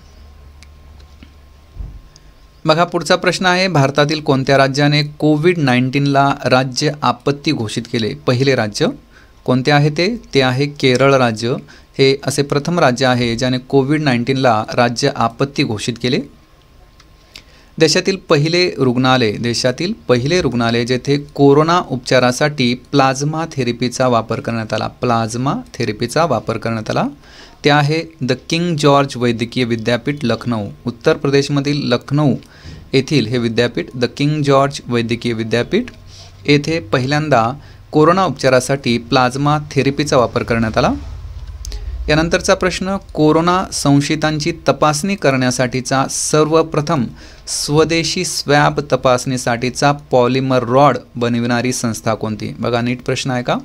बघा पुढचा प्रश्न आहे भारतातील कोणत्या राज्याने कोविड नाईन्टीनला राज्य आपत्ती घोषित केले पहिले राज्य कोणते आहे ते ते आहे केरळ राज्य हे असे प्रथम राज्य आहे ज्याने कोविड नाईन्टीनला राज्य आपत्ती घोषित केले देशातील पहिले रुग्णालय देशातील पहिले रुग्णालय जेथे कोरोना उपचारासाठी प्लाझ्मा थेरपीचा वापर करण्यात आला प्लाझ्मा थेरपीचा वापर करण्यात आला ते आहे द किंग जॉर्ज वैद्यकीय विद्यापीठ लखनऊ उत्तर प्रदेशमधील लखनऊ येथील हे विद्यापीठ द किंग जॉर्ज वैद्यकीय विद्यापीठ येथे पहिल्यांदा कोरोना उपचारासाठी प्लाझ्मा थेरपीचा वापर करण्यात आला यानंतरचा प्रश्न कोरोना संशयितांची तपासणी करण्यासाठीचा सर्वप्रथम स्वदेशी स्वॅब तपासणीसाठीचा पॉलिमर रॉड बनविणारी संस्था कोणती बघा नीट प्रश्न आहे का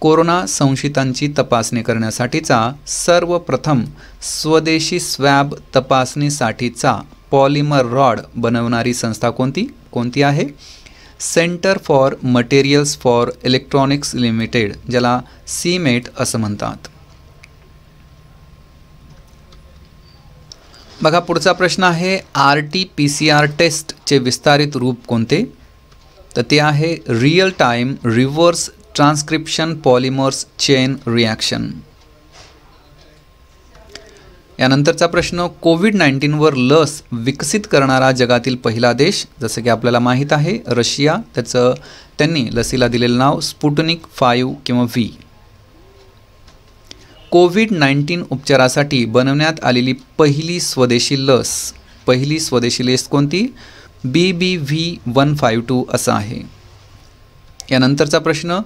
कोरोना संशयितांची तपासणी करण्यासाठीचा सर्वप्रथम स्वदेशी स्वॅब तपासणीसाठीचा पॉलिमर रॉड बनवणारी संस्था कोणती कोणती आहे centre for materials for electronics limited ज्याला सीमेट असं म्हणतात बघा पुढचा प्रश्न आहे R T P C R टेस्टचे विस्तारित रूप कोणते तर ते आहे real time reverse transcription polymers chain reaction यानंतरचा प्रश्न कोविड नाईन्टीनवर लस विकसित करणारा जगातील पहिला देश जसं की आपल्याला माहीत आहे रशिया त्याचं त्यांनी लसीला दिलेलं नाव स्पुटनिक फाईव्ह किंवा व्ही कोविड नाईन्टीन उपचारासाठी बनवण्यात आलेली पहिली स्वदेशी लस पहिली स्वदेशी लस कोणती B B V one five two असा आहे यानंतरचा प्रश्न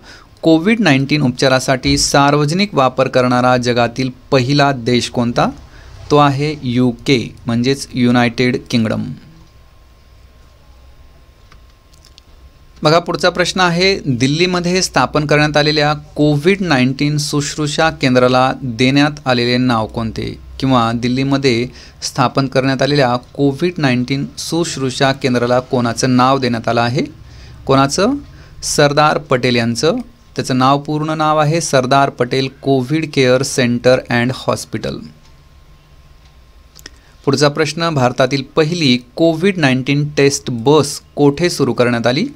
कोविड नाईन्टीन उपचारासाठी सार्वजनिक वापर करणारा जगातील पहिला देश कोणता तो आहे यू के म्हणजेच युनायटेड किंगडम बघा पुढचा प्रश्न आहे दिल्लीमध्ये स्थापन करण्यात आलेल्या कोविड नाईन्टीन सुश्रूषा केंद्राला देण्यात आलेले नाव कोणते किंवा दिल्लीमध्ये स्थापन करण्यात आलेल्या कोविड नाईन्टीन सुश्रूषा केंद्राला कोणाचं नाव देण्यात आलं आहे कोणाचं सरदार पटेल यांचं त्याचं नाव पूर्ण नाव आहे Sardar Patel covid care centre and hospital पुढचा प्रश्न भारतातील पहिली कोविड नाईन्टीन टेस्ट बस कोठे सुरू करण्यात आली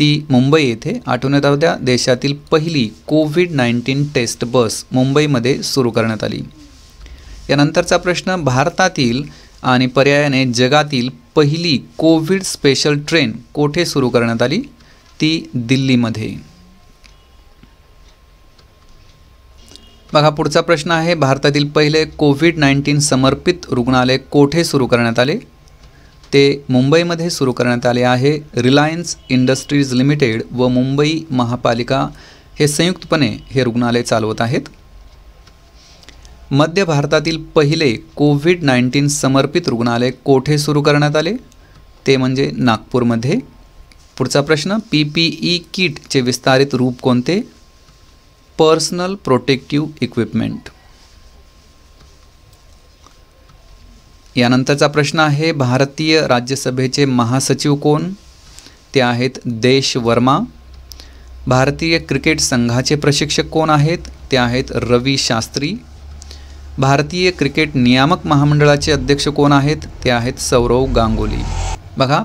ती मुंबई येथे आठवण्यात देशातील पहिली कोविड नाईन्टीन टेस्ट बस मुंबईमध्ये सुरू करण्यात आली यानंतरचा प्रश्न भारतातील आणि पर्यायाने जगातील पहिली कोविड स्पेशल ट्रेन कोठे सुरू करण्यात आली ती दिल्लीमध्ये बघा पुढचा प्रश्न आहे भारतातील पहिले कोविड नाईन्टीन समर्पित रुग्णालय कोठे सुरू करण्यात आले ते मुंबईमध्ये सुरू करण्यात आले आहे रिलायन्स इंडस्ट्रीज लिमिटेड व मुंबई महापालिका हे संयुक्तपणे हे रुग्णालय चालवत आहेत मध्य भारतातील पहिले कोविड नाईन्टीन समर्पित रुग्णालय कोठे सुरू करण्यात आले ते म्हणजे नागपूरमध्ये पुढचा प्रश्न पी पी ई किटचे विस्तारित रूप कोणते पर्सनल प्रोटेक्टिव्ह इक्विपमेंट यानंतरचा प्रश्न आहे भारतीय राज्यसभेचे महासचिव कोण ते आहेत देश वर्मा भारतीय क्रिकेट संघाचे प्रशिक्षक कोण आहेत ते आहेत रवी शास्त्री भारतीय क्रिकेट नियामक महामंडळाचे अध्यक्ष कोण आहेत ते आहेत सौरव गांगुली बघा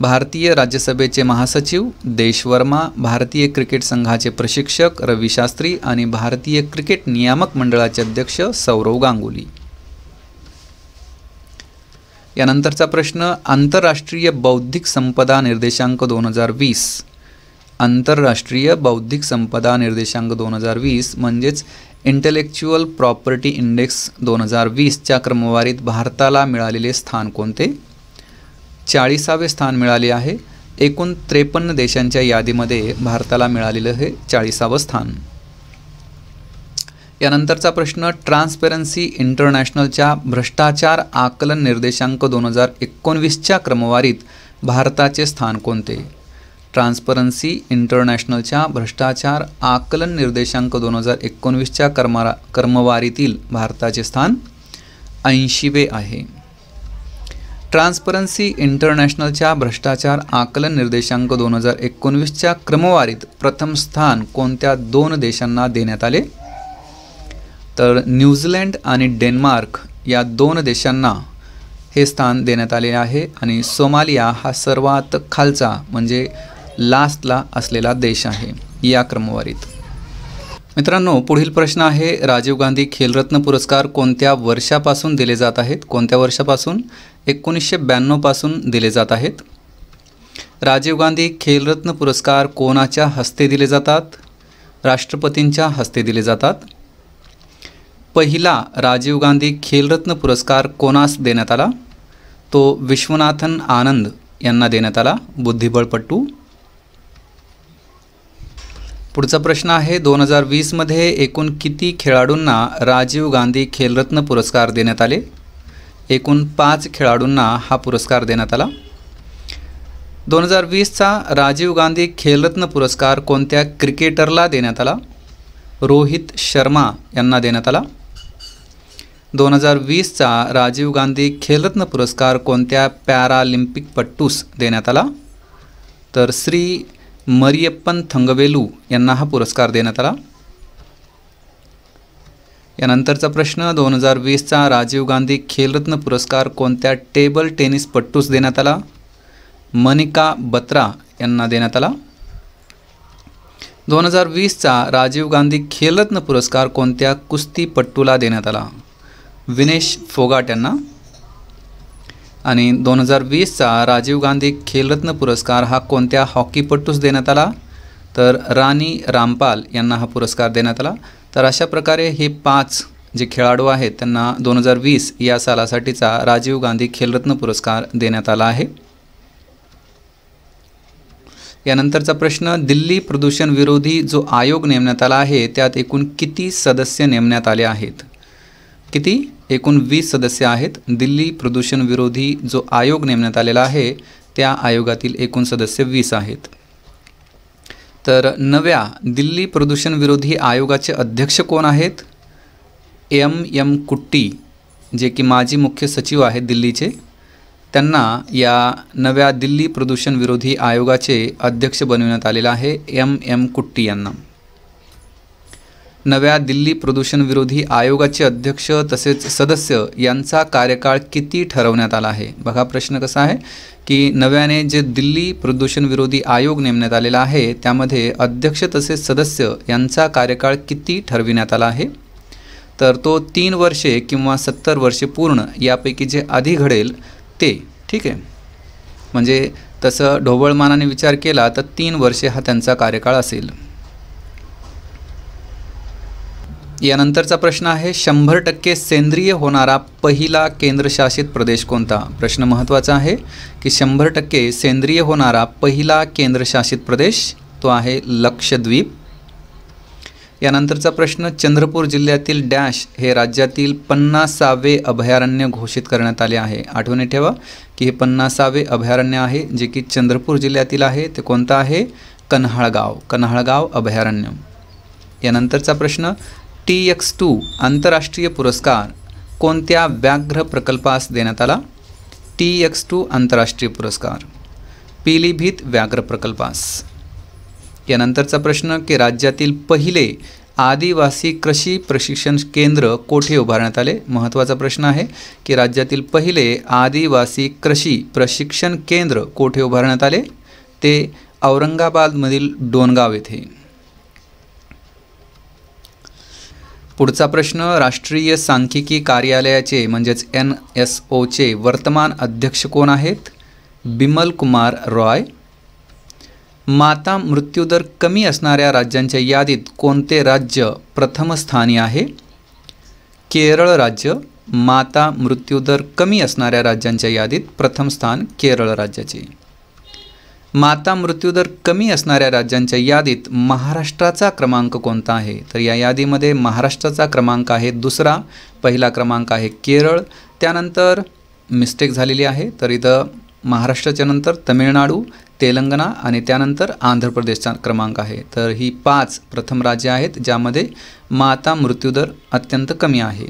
भारतीय राज्यसभेचे महासचिव देश वर्मा भारतीय क्रिकेट संघाचे प्रशिक्षक रवी शास्त्री आणि भारतीय क्रिकेट नियामक मंडळाचे अध्यक्ष सौरव गांगुली यानंतरचा प्रश्न आंतरराष्ट्रीय बौद्धिक संपदा निर्देशांक दोन हजार वीस आंतरराष्ट्रीय बौद्धिक संपदा निर्देशांक दोन हजार वीस म्हणजेच इंटेलेक्च्युअल प्रॉपर्टी इंडेक्स दोन हजार वीसच्या क्रमवारीत भारताला मिळालेले स्थान कोणते चाळीसावे स्थान मिळाले आहे एकूण त्रेपन्न देशांच्या यादीमध्ये भारताला मिळालेलं हे चाळीसावं स्थान यानंतरचा प्रश्न ट्रान्सपेरन्सी इंटरनॅशनलच्या भ्रष्टाचार आकलन निर्देशांक दोन हजार एकोणवीसच्या क्रमवारीत भारताचे स्थान कोणते ट्रान्सपरन्सी इंटरनॅशनलच्या भ्रष्टाचार आकलन निर्देशांक दोन हजार एकोणवीसच्या कर्मारा क्रमवारीतील भारताचे स्थान ऐंशीवे आहे ट्रान्सपरन्सी इंटरनॅशनलच्या भ्रष्टाचार आकलन निर्देशांक दोन हजार एकोणवीसच्या क्रमवारीत प्रथम स्थान कोणत्या दोन देशांना देण्यात आले तर न्यूझीलँड आणि डेन्मार्क या दोन देशांना हे स्थान देण्यात आले आहे आणि सोमालिया हा सर्वात खालचा म्हणजे लास्टला असलेला देश आहे या क्रमवारीत मित्रांनो पुढील प्रश्न आहे राजीव गांधी खेलरत्न पुरस्कार कोणत्या वर्षापासून दिले जात आहेत कोणत्या वर्षापासून एकोणीसशे ब्याण्णवपासून दिले जात आहेत राजीव गांधी खेलरत्न पुरस्कार कोणाच्या हस्ते दिले जातात राष्ट्रपतींच्या हस्ते दिले जातात पहिला राजीव गांधी खेलरत्न पुरस्कार कोणास देण्यात आला तो विश्वनाथन आनंद यांना देण्यात आला बुद्धिबळपट्टू पुढचा प्रश्न आहे दोन हजार वीसमध्ये एकूण किती खेळाडूंना राजीव गांधी खेलरत्न पुरस्कार देण्यात आले एकूण पाच खेळाडूंना हा पुरस्कार देण्यात आला दोन हजार वीसचा राजीव गांधी खेलरत्न पुरस्कार कोणत्या क्रिकेटरला देण्यात आला रोहित शर्मा यांना देण्यात आला दोन हजार वीसचा राजीव गांधी खेलरत्न पुरस्कार कोणत्या पॅरालिम्पिकपटूस देण्यात आला तर श्री मरियप्पन थंगवेलू यांना हा पुरस्कार देण्यात आला यानंतरचा प्रश्न दोन हजार वीसचा राजीव गांधी खेलरत्न पुरस्कार कोणत्या टेबल टेनिस पट्टूस देण्यात आला मनिका बत्रा यांना देण्यात आला दोन हजार वीसचा राजीव गांधी खेलरत्न पुरस्कार कोणत्या कुस्तीपट्टूला देण्यात आला विनेश फोगाट यांना आणि दोन हजार वीसचा राजीव गांधी खेलरत्न पुरस्कार हा कोणत्या हॉकीपटूस देण्यात आला तर राणी रामपाल यांना हा पुरस्कार देण्यात आला तर अशा प्रकारे हे पाच जे खेळाडू आहेत त्यांना दोन हजार वीस या सालासाठीचा राजीव गांधी खेलरत्न पुरस्कार देण्यात आला आहे यानंतरचा प्रश्न दिल्ली प्रदूषण विरोधी जो आयोग नेमण्यात आला आहे त्यात एकूण किती सदस्य नेमण्यात आले आहेत किती एकूण वीस सदस्य आहेत दिल्ली प्रदूषण विरोधी जो आयोग नेमण्यात आलेला आहे त्या आयोगातील एकूण सदस्य वीस आहेत तर नव्या दिल्ली प्रदूषण विरोधी आयोगाचे अध्यक्ष कोण आहेत एम एम कुट्टी जे की माजी मुख्य सचिव आहेत दिल्लीचे त्यांना या नव्या दिल्ली प्रदूषण विरोधी आयोगाचे अध्यक्ष बनविण्यात आलेले आहे एम एम कुट्टी यांना नव्या दिल्ली प्रदूषण विरोधी आयोगाचे अध्यक्ष तसेच सदस्य यांचा कार्यकाळ किती ठरवण्यात आला आहे बघा प्रश्न कसा आहे की नव्याने जे दिल्ली प्रदूषण विरोधी आयोग नेमण्यात आलेला आहे त्यामध्ये अध्यक्ष तसेच सदस्य यांचा कार्यकाळ किती ठरविण्यात आला आहे तर तो तीन वर्षे किंवा सत्तर वर्षे पूर्ण यापैकी जे आधी घडेल ते ठीक आहे म्हणजे तसं ढोबळमानाने विचार केला तर तीन वर्षे हा त्यांचा कार्यकाळ असेल यानंतरचा प्रश्न आहे शंभर टक्के सेंद्रिय होणारा पहिला केंद्रशासित प्रदेश कोणता प्रश्न महत्त्वाचा आहे की शंभर टक्के सेंद्रिय होणारा पहिला केंद्रशासित प्रदेश तो आहे लक्षद्वीप यानंतरचा प्रश्न चंद्रपूर जिल्ह्यातील डॅश हे राज्यातील पन्नासावे अभयारण्य घोषित करण्यात आले आहे आठवणी ठेवा की हे पन्नासावे अभयारण्य आहे जे की चंद्रपूर जिल्ह्यातील आहे ते कोणतं आहे कन्हाळगाव कन्हाळगाव अभयारण्य यानंतरचा प्रश्न टी एक्स टू आंतरराष्ट्रीय पुरस्कार कोणत्या व्याघ्र प्रकल्पास देण्यात आला टी एक्स टू आंतरराष्ट्रीय पुरस्कार पिलीभीत व्याघ्र प्रकल्पास यानंतरचा प्रश्न की राज्यातील पहिले आदिवासी कृषी प्रशिक्षण केंद्र कोठे उभारण्यात आले महत्त्वाचा प्रश्न आहे की राज्यातील पहिले आदिवासी कृषी प्रशिक्षण केंद्र कोठे उभारण्यात आले ते औरंगाबादमधील डोनगाव येथे पुढचा प्रश्न राष्ट्रीय सांख्यिकी कार्यालयाचे म्हणजेच एन एस ओचे वर्तमान अध्यक्ष कोण आहेत बिमल कुमार रॉय माता मृत्यूदर कमी असणाऱ्या राज्यांच्या यादीत कोणते राज्य प्रथम स्थानी आहे केरळ राज्य माता मृत्यूदर कमी असणाऱ्या राज्यांच्या यादीत प्रथम स्थान केरळ राज्याचे माता मृत्यूदर कमी असणाऱ्या राज्यांच्या यादीत महाराष्ट्राचा क्रमांक कोणता आहे तर या यादीमध्ये महाराष्ट्राचा क्रमांक आहे दुसरा पहिला क्रमांक आहे केरळ त्यानंतर मिस्टेक झालेली आहे तर इथं महाराष्ट्राच्या नंतर तमिळनाडू तेलंगणा आणि त्यानंतर आंध्र प्रदेशचा क्रमांक आहे तर ही पाच प्रथम राज्य आहेत ज्यामध्ये माता मृत्यूदर अत्यंत कमी आहे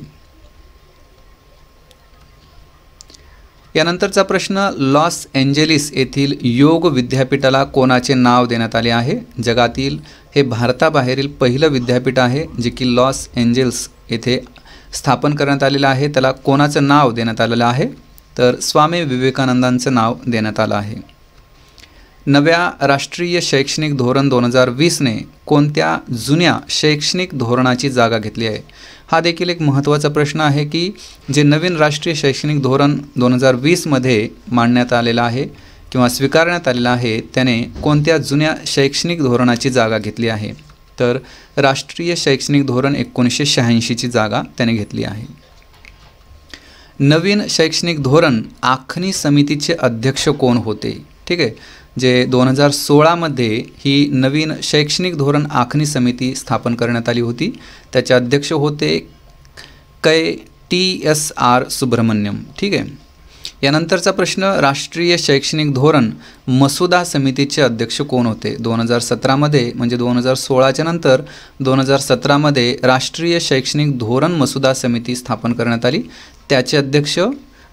यानंतरचा प्रश्न लॉस एंजेलिस येथील योग विद्यापीठाला कोणाचे नाव देण्यात आले आहे जगातील हे भारताबाहेरील पहिलं विद्यापीठ आहे जे की लॉस एंजेल्स येथे स्थापन करण्यात आलेलं आहे त्याला कोणाचं नाव देण्यात आलेलं आहे तर स्वामी विवेकानंदांचं नाव देण्यात आलं आहे नव्या राष्ट्रीय शैक्षणिक धोरण दोन हजार वीसने कोणत्या जुन्या शैक्षणिक धोरणाची जागा घेतली आहे हा देखील एक महत्त्वाचा प्रश्न आहे की जे नवीन राष्ट्रीय शैक्षणिक धोरण दोन हजार वीसमध्ये मांडण्यात आलेलं आहे किंवा स्वीकारण्यात आलेलं आहे त्याने कोणत्या जुन्या शैक्षणिक धोरणाची जागा घेतली आहे तर राष्ट्रीय शैक्षणिक धोरण एकोणीसशे शहाऐंशीची जागा त्याने घेतली आहे नवीन शैक्षणिक धोरण आखणी समितीचे अध्यक्ष कोण होते ठीक आहे जे दोन हजार सोळामध्ये ही नवीन शैक्षणिक धोरण आखणी समिती स्थापन करण्यात आली होती त्याचे अध्यक्ष होते कै टी एस आर सुब्रमण्यम ठीक आहे यानंतरचा प्रश्न राष्ट्रीय शैक्षणिक धोरण मसुदा समितीचे अध्यक्ष कोण होते दोन हजार सतरामध्ये म्हणजे दोन हजार सोळाच्या नंतर दोन हजार सतरामध्ये राष्ट्रीय शैक्षणिक धोरण मसुदा समिती स्थापन करण्यात आली त्याचे अध्यक्ष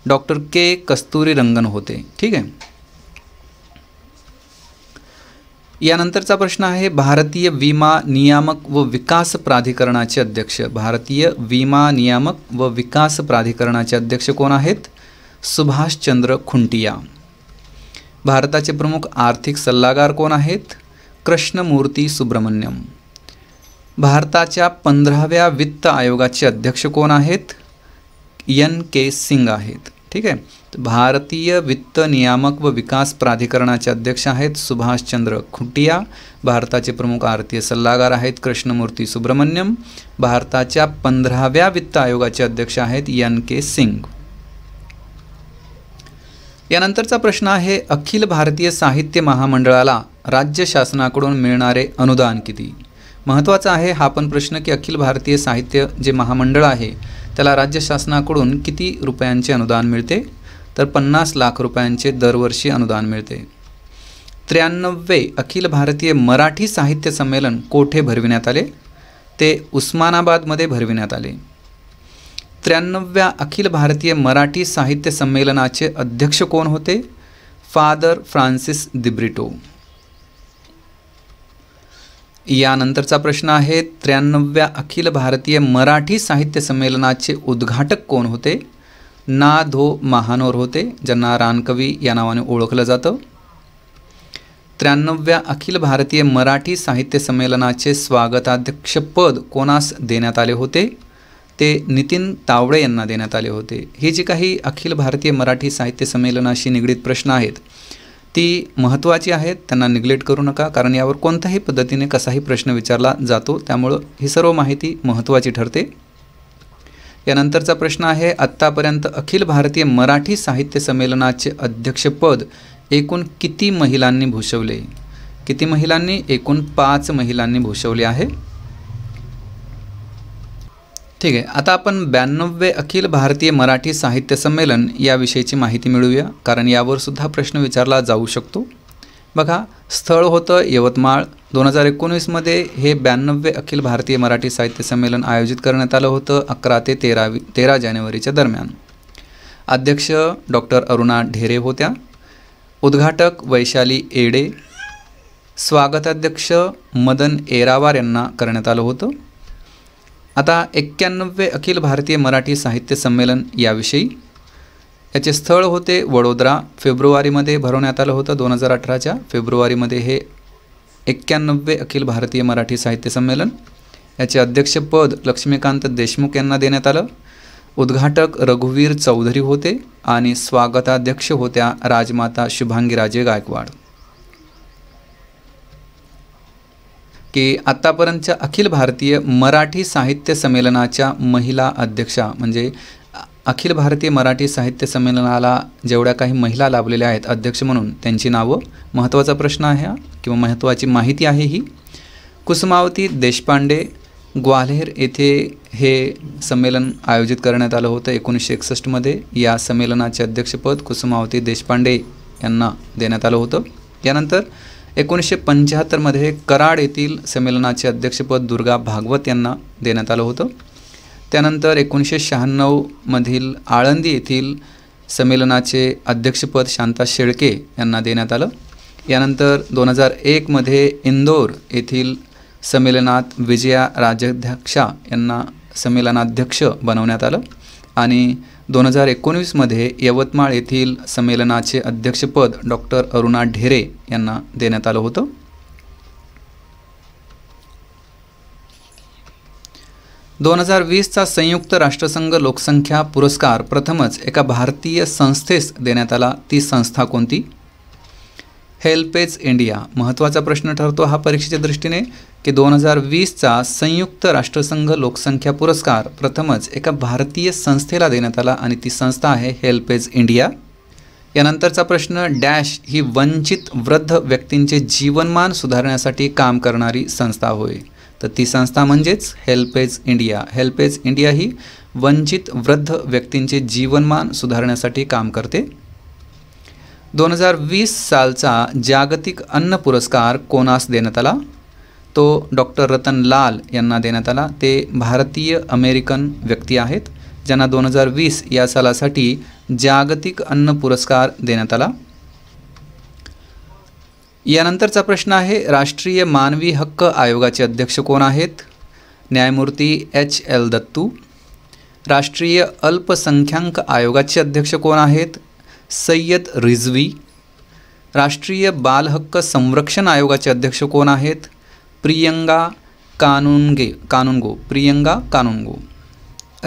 डॉक्टर के कस्तुरी रंगन होते ठीक आहे यानंतरचा प्रश्न आहे भारतीय विमा नियामक व विकास प्राधिकरणाचे अध्यक्ष भारतीय विमा नियामक व विकास प्राधिकरणाचे अध्यक्ष कोण आहेत सुभाषचंद्र खुंटिया भारताचे प्रमुख आर्थिक सल्लागार कोण आहेत कृष्णमूर्ती सुब्रमण्यम भारताच्या पंधराव्या वित्त आयोगाचे अध्यक्ष कोण आहेत एन के सिंग आहेत ठीक आहे भारतीय वित्त नियामक व विकास प्राधिकरणाचे अध्यक्ष आहेत सुभाषचंद्र खुटिया भारताचे प्रमुख आर्थिक सल्लागार आहेत कृष्णमूर्ती सुब्रमण्यम भारताच्या पंधराव्या वित्त आयोगाचे अध्यक्ष आहेत एन के सिंग यानंतरचा प्रश्न आहे अखिल भारतीय साहित्य महामंडळाला राज्य शासनाकडून मिळणारे अनुदान किती महत्त्वाचा आहे हा पण प्रश्न की अखिल भारतीय साहित्य जे महामंडळ आहे त्याला राज्य शासनाकडून किती रुपयांचे अनुदान मिळते तर पन्नास लाख रुपयांचे दरवर्षी अनुदान मिळते त्र्याण्णवे अखिल भारतीय मराठी साहित्य संमेलन कोठे भरविण्यात आले ते उस्मानाबादमध्ये भरविण्यात आले त्र्याण्णव्या अखिल भारतीय मराठी साहित्य संमेलनाचे अध्यक्ष कोण होते फादर फ्रान्सिस दिब्रिटो यानंतरचा प्रश्न आहे त्र्याण्णव्या अखिल भारतीय मराठी साहित्य संमेलनाचे उद्घाटक कोण होते ना धो महानोर होते ज्यांना रानकवी या नावाने ओळखलं जातं त्र्याण्णव्या अखिल भारतीय मराठी साहित्य संमेलनाचे स्वागताध्यक्षपद कोणास देण्यात आले होते ते नितीन तावडे यांना देण्यात आले होते हे जे काही अखिल भारतीय मराठी साहित्य संमेलनाशी निगडीत प्रश्न आहेत ती महत्त्वाची आहेत त्यांना निग्लेक्ट करू नका कारण यावर कोणत्याही पद्धतीने कसाही प्रश्न विचारला जातो त्यामुळं ही सर्व माहिती महत्त्वाची ठरते यानंतरचा प्रश्न आहे आत्तापर्यंत अखिल भारतीय मराठी साहित्य संमेलनाचे अध्यक्षपद एकूण किती महिलांनी भूषवले किती महिलांनी एकूण पाच महिलांनी भूषवले आहे ठीक आहे आता आपण ब्याण्णववे अखिल भारतीय मराठी साहित्य संमेलन याविषयीची माहिती मिळूया कारण यावरसुद्धा प्रश्न विचारला जाऊ शकतो बघा स्थळ होतं यवतमाळ दोन हजार एकोणीसमध्ये हे ब्याण्णववे अखिल भारतीय मराठी साहित्य संमेलन आयोजित करण्यात आलं होतं अकरा ते तेरावी तेरा जानेवारीच्या दरम्यान अध्यक्ष डॉक्टर अरुणा ढेरे होत्या उद्घाटक वैशाली एडे स्वागताध्यक्ष मदन एरावार यांना करण्यात आलं होतं आता एक्क्याण्णवे अखिल भारतीय मराठी साहित्य संमेलन याविषयी याचे स्थळ होते वडोदरा फेब्रुवारीमध्ये भरवण्यात आलं होतं दोन हजार अठराच्या फेब्रुवारीमध्ये हे एक्क्याण्णवे अखिल भारतीय मराठी साहित्य संमेलन याचे अध्यक्षपद लक्ष्मीकांत देशमुख यांना देण्यात आलं उद्घाटक रघुवीर चौधरी होते आणि स्वागताध्यक्ष होत्या राजमाता शुभांगीराजे गायकवाड की आत्तापर्यंतच्या अखिल भारतीय मराठी साहित्य संमेलनाच्या महिला अध्यक्षा म्हणजे अखिल भारतीय मराठी साहित्य संमेलनाला जेवढ्या काही महिला लाभलेल्या आहेत अध्यक्ष म्हणून त्यांची नावं महत्त्वाचा प्रश्न आहे किंवा महत्त्वाची माहिती आहे ही कुसुमावती देशपांडे ग्वाल्हेर येथे हे संमेलन आयोजित करण्यात आलं होतं एकोणीसशे एकसष्टमध्ये या संमेलनाचे अध्यक्षपद कुसुमावती देशपांडे यांना देण्यात आलं होतं यानंतर एकोणीसशे पंच्याहत्तरमध्ये कराड येथील संमेलनाचे अध्यक्षपद दुर्गा भागवत यांना देण्यात आलं होतं त्यानंतर एकोणीसशे शहाण्णवमधील आळंदी येथील संमेलनाचे अध्यक्षपद शांता शेळके यांना देण्यात आलं यानंतर दोन हजार एकमध्ये इंदोर येथील संमेलनात विजया राजाध्यक्षा यांना संमेलनाध्यक्ष बनवण्यात आलं आणि दोन हजार एकोणीसमध्ये यवतमाळ येथील संमेलनाचे अध्यक्षपद डॉक्टर अरुणा ढेरे यांना देण्यात आलं होतं दोन हजार वीसचा संयुक्त राष्ट्रसंघ लोकसंख्या पुरस्कार प्रथमच एका भारतीय संस्थेस देण्यात आला ती संस्था कोणती हेल्पेज इंडिया महत्त्वाचा प्रश्न ठरतो हा परीक्षेच्या दृष्टीने की दोन हजार वीसचा संयुक्त राष्ट्रसंघ लोकसंख्या पुरस्कार प्रथमच एका भारतीय संस्थेला देण्यात आला आणि ती संस्था आहे हेल्पेज इंडिया यानंतरचा प्रश्न डॅश ही वंचित वृद्ध व्यक्तींचे जीवनमान सुधारण्यासाठी काम करणारी संस्था होय तर ती संस्था म्हणजेच हेल्पेज इंडिया हेल्पेज इंडिया ही वंचित वृद्ध व्यक्तींचे जीवनमान सुधारण्यासाठी काम करते दोन हजार वीस सालचा जागतिक अन्न पुरस्कार कोणास देण्यात आला तो डॉक्टर रतन लाल यांना देण्यात आला ते भारतीय अमेरिकन व्यक्ती आहेत ज्यांना दोन हजार वीस या सालासाठी जागतिक अन्न पुरस्कार देण्यात आला यानंतरचा प्रश्न आहे राष्ट्रीय मानवी हक्क आयोगाचे अध्यक्ष कोण आहेत न्यायमूर्ती एच एल दत्तू राष्ट्रीय अल्पसंख्याक आयोगाचे अध्यक्ष कोण आहेत सय्यद रिझवी राष्ट्रीय बालहक्क संरक्षण आयोगाचे अध्यक्ष कोण आहेत प्रियंगा कानुनगे कानुनगो प्रियंगा कानुनगो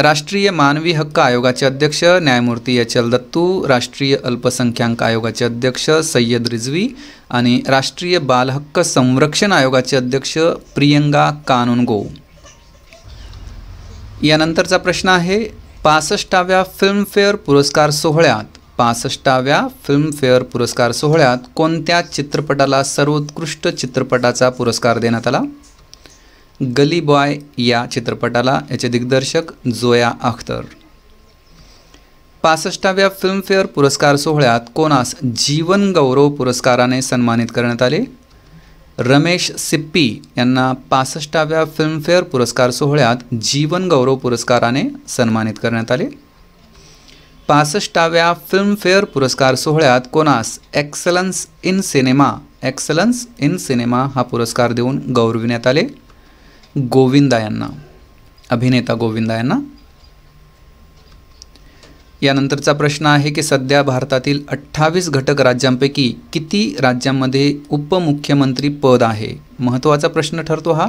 राष्ट्रीय मानवी हक्क आयोगाचे अध्यक्ष न्यायमूर्ती एच एल दत्तू राष्ट्रीय अल्पसंख्याक आयोगाचे अध्यक्ष सय्यद रिझवी आणि राष्ट्रीय बालहक्क संरक्षण आयोगाचे अध्यक्ष प्रियंगा कानुनगो यानंतरचा प्रश्न आहे पासष्टाव्या फिल्मफेअर पुरस्कार सोहळ्यात पासष्टाव्या फिल्मफेअर पुरस्कार सोहळ्यात कोणत्या चित्रपटाला सर्वोत्कृष्ट चित्रपटाचा पुरस्कार देण्यात आला गली बॉय या चित्रपटाला याचे दिग्दर्शक जोया अख्तर पासष्टाव्या फिल्मफेअर पुरस्कार सोहळ्यात कोणास जीवन गौरव पुरस्काराने सन्मानित करण्यात आले रमेश सिप्पी यांना पासष्टाव्या फिल्मफेअर पुरस्कार सोहळ्यात जीवन गौरव पुरस्काराने सन्मानित करण्यात आले पासष्टाव्या फिल्मफेअर पुरस्कार सोहळ्यात कोणास excellence in cinema excellence in cinema हा पुरस्कार देऊन गौरविण्यात आले गोविंदा यांना अभिनेता गोविंदा यांना यानंतरचा प्रश्न आहे की सध्या भारतातील अठ्ठावीस घटक राज्यांपैकी किती राज्यांमध्ये उपमुख्यमंत्री पद आहे महत्त्वाचा प्रश्न ठरतो हा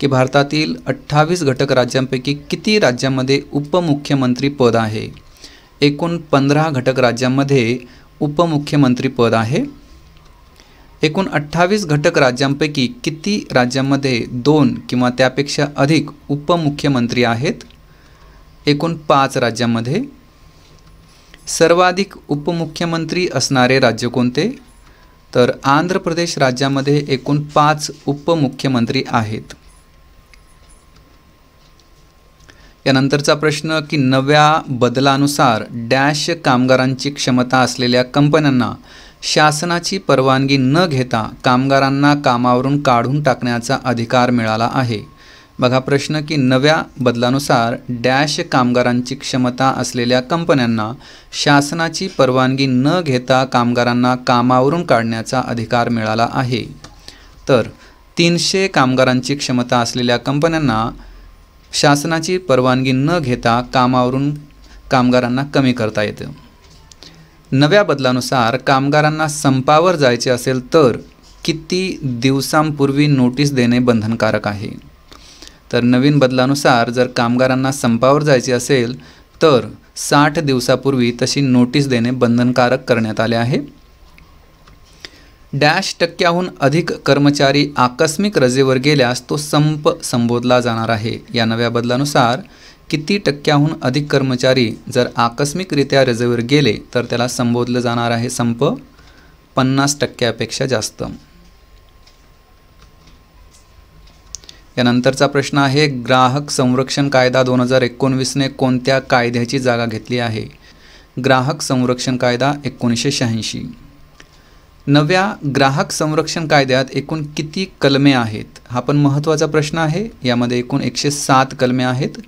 की भारतातील अठ्ठावीस घटक राज्यांपैकी किती राज्यांमध्ये उपमुख्यमंत्री पद आहे एकूण पंधरा घटक राज्यांमध्ये उपमुख्यमंत्रीपद आहे एकूण अठ्ठावीस घटक राज्यांपैकी किती राज्यांमध्ये दोन किंवा त्यापेक्षा अधिक उपमुख्यमंत्री आहेत एकूण पाच राज्यांमध्ये सर्वाधिक उपमुख्यमंत्री असणारे राज्य कोणते तर आंध्र प्रदेश राज्यामध्ये एकूण पाच उपमुख्यमंत्री आहेत यानंतरचा प्रश्न की नव्या बदलानुसार डॅश कामगारांची क्षमता असलेल्या कंपन्यांना शासनाची परवानगी न घेता कामगारांना कामावरून काढून टाकण्याचा अधिकार मिळाला आहे बघा प्रश्न की नव्या बदलानुसार डॅश कामगारांची क्षमता असलेल्या कंपन्यांना शासनाची परवानगी न घेता कामगारांना कामावरून काढण्याचा अधिकार मिळाला आहे तर तीनशे कामगारांची क्षमता असलेल्या कंपन्यांना शासनाची परवानगी न घेता कामावरून कामगारांना कमी करता येतं नव्या बदलानुसार कामगारांना संपावर जायचे असेल तर किती दिवसांपूर्वी नोटीस देणे बंधनकारक आहे तर नवीन बदलानुसार जर कामगारांना संपावर जायचे असेल तर साठ दिवसापूर्वी तशी नोटीस देणे बंधनकारक करण्यात आले आहे डॅश टक्क्याहून अधिक कर्मचारी आकस्मिक रजेवर गेल्यास तो संप संबोधला जाणार आहे या नव्या बदलानुसार किती टक्क्याहून अधिक कर्मचारी जर आकस्मिकरित्या रजेवर गेले तर त्याला संबोधलं जाणार आहे संप पन्नास टक्क्यापेक्षा जास्त यानंतरचा प्रश्न आहे ग्राहक संरक्षण कायदा दोन हजार एकोणवीसने कोणत्या कायद्याची जागा घेतली आहे ग्राहक संरक्षण कायदा एकोणीसशे शहाऐंशी नव्या ग्राहक संरक्षण कायद्यात एकूण किती कलमे आहेत हा पण महत्त्वाचा प्रश्न आहे यामध्ये एकूण एकशे सात कलमे आहेत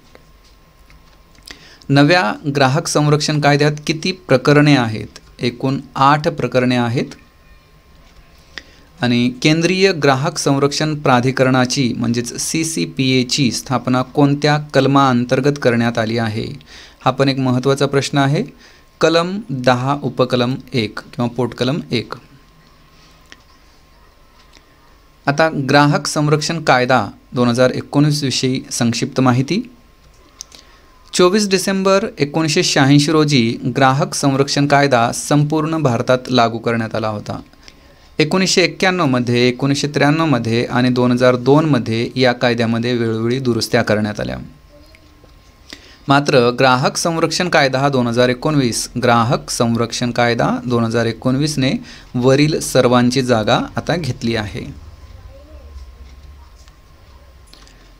नव्या ग्राहक संरक्षण कायद्यात किती प्रकरणे आहेत एकूण आठ प्रकरणे आहेत आणि केंद्रीय ग्राहक संरक्षण प्राधिकरणाची म्हणजेच सी सी पी एची स्थापना कोणत्या कलमाअंतर्गत करण्यात आली आहे हा पण एक महत्त्वाचा प्रश्न आहे कलम दहा उपकलम एक किंवा पोटकलम एक आता ग्राहक संरक्षण कायदा दोन हजार एकोणीसविषयी संक्षिप्त माहिती चोवीस डिसेंबर एकोणीसशे शहाऐंशी रोजी ग्राहक संरक्षण कायदा संपूर्ण भारतात लागू करण्यात आला होता एकोणीसशे एक्क्याण्णवमध्ये एकोणीसशे त्र्याण्णवमध्ये आणि दोन हजार दोनमध्ये या कायद्यामध्ये वेळोवेळी दुरुस्त्या करण्यात आल्या मात्र ग्राहक संरक्षण कायदा हा दोन हजार एकोणवीस ग्राहक संरक्षण कायदा दोन हजार एकोणवीसने वरील सर्वांची जागा आता घेतली आहे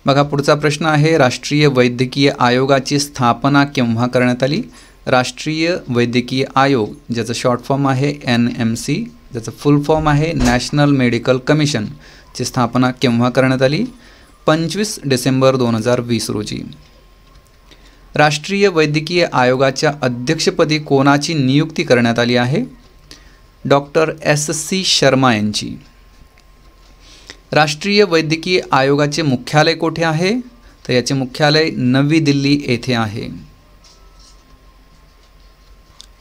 बघा पुढचा प्रश्न आहे राष्ट्रीय वैद्यकीय आयोगाची स्थापना केव्हा करण्यात आली राष्ट्रीय वैद्यकीय आयोग ज्याचं शॉर्ट फॉर्म आहे एन एम सी ज्याचं फुल फॉर्म आहे नॅशनल मेडिकल कमिशन ची स्थापना केव्हा करण्यात आली पंचवीस डिसेंबर दोन हजार वीस रोजी राष्ट्रीय वैद्यकीय आयोगाच्या अध्यक्षपदी कोणाची नियुक्ती करण्यात आली आहे डॉक्टर एस सी शर्मा यांची राष्ट्रीय वैद्यकीय आयोगाचे मुख्यालय कोठे आहे तर याचे मुख्यालय नवी दिल्ली येथे आहे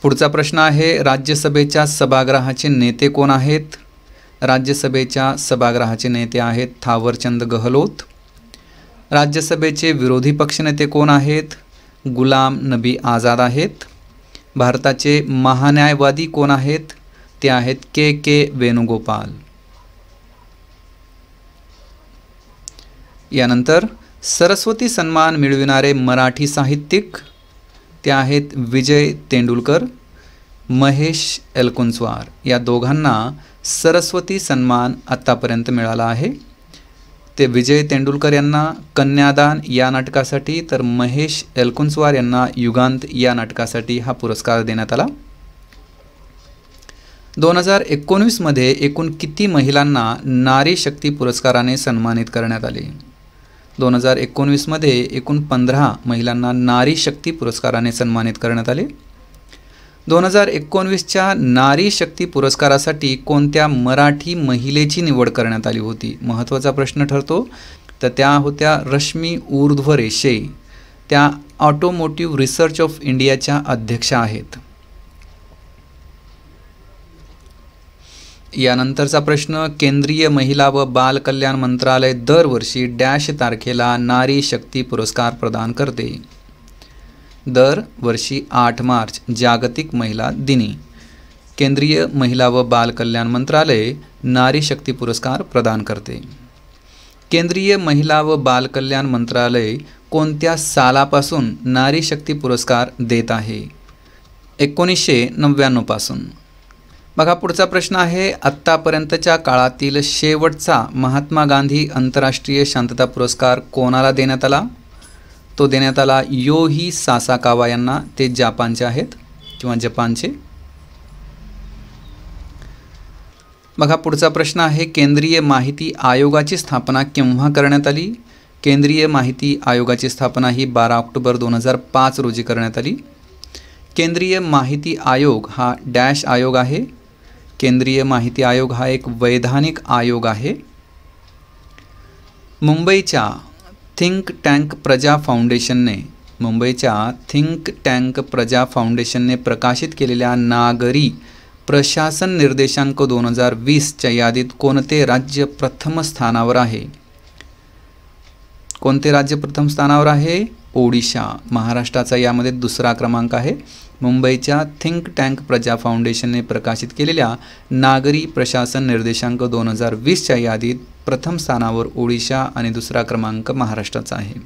पुढचा प्रश्न आहे राज्यसभेच्या सभागृहाचे नेते कोण आहेत राज्यसभेच्या सभागृहाचे नेते आहेत थावरचंद गहलोत राज्यसभेचे विरोधी पक्षनेते कोण आहेत गुलाम नबी आझाद आहेत भारताचे महान्यायवादी कोण आहेत ते आहेत के के वेणुगोपाल यानंतर सरस्वती सन्मान मिळविणारे मराठी साहित्यिक ते आहेत विजय तेंडुलकर महेश एलकुंचवार या दोघांना सरस्वती सन्मान आत्तापर्यंत मिळाला आहे ते विजय तेंडुलकर यांना कन्यादान या नाटकासाठी तर महेश एलकुंचवार यांना युगांत या नाटकासाठी हा पुरस्कार देण्यात आला दोन हजार एकोणीसमध्ये एकूण किती महिलांना नारी शक्ती पुरस्काराने सन्मानित करण्यात आले दोन हजार एकोणवीसमध्ये एकूण पंधरा महिलांना नारी शक्ती पुरस्काराने सन्मानित करण्यात आले दोन हजार एकोणवीसच्या नारी शक्ती पुरस्कारासाठी कोणत्या मराठी महिलेची निवड करण्यात आली होती महत्त्वाचा प्रश्न ठरतो तर त्या होत्या रश्मी ऊर्ध्व रेषे त्या ऑटोमोटिव्ह रिसर्च ऑफ इंडियाच्या अध्यक्षा आहेत यानंतरचा प्रश्न केंद्रीय महिला व बाल कल्याण मंत्रालय दरवर्षी डॅश तारखेला नारी शक्ती पुरस्कार प्रदान करते दरवर्षी आठ मार्च जागतिक महिला दिनी केंद्रीय महिला व बाल कल्याण मंत्रालय नारी शक्ती पुरस्कार प्रदान करते केंद्रीय महिला व बाल कल्याण मंत्रालय कोणत्या सालापासून नारी शक्ती पुरस्कार देत आहे एकोणीसशे नव्याण्णवपासून बघा पुढचा प्रश्न आहे आत्तापर्यंतच्या काळातील शेवटचा महात्मा गांधी आंतरराष्ट्रीय शांतता पुरस्कार कोणाला देण्यात आला तो देण्यात आला यो ही सासाकावा यांना ते जापानचे आहेत किंवा जपानचे बघा पुढचा प्रश्न आहे केंद्रीय माहिती आयोगाची स्थापना केव्हा करण्यात आली केंद्रीय माहिती आयोगाची स्थापना ही बारा ऑक्टोबर दोन हजार पाच रोजी करण्यात आली केंद्रीय माहिती आयोग हा डॅश आयोग आहे केंद्रीय माहिती आयोग हा एक वैधानिक आयोग आहे मुंबईच्या थिंक टँक प्रजा फाउंडेशनने मुंबईच्या थिंक टँक प्रजा फाउंडेशनने प्रकाशित केलेल्या नागरी प्रशासन निर्देशांक दोन हजार वीसच्या यादीत कोणते राज्य प्रथम स्थानावर आहे कोणते राज्य प्रथम स्थानावर आहे ओडिशा महाराष्ट्राचा यामध्ये दुसरा क्रमांक आहे मुंबईच्या थिंक टँक प्रजा फाउंडेशनने प्रकाशित केलेल्या नागरी प्रशासन निर्देशांक दोन हजार वीसच्या यादीत प्रथम स्थानावर ओडिशा आणि दुसरा क्रमांक महाराष्ट्राचा आहे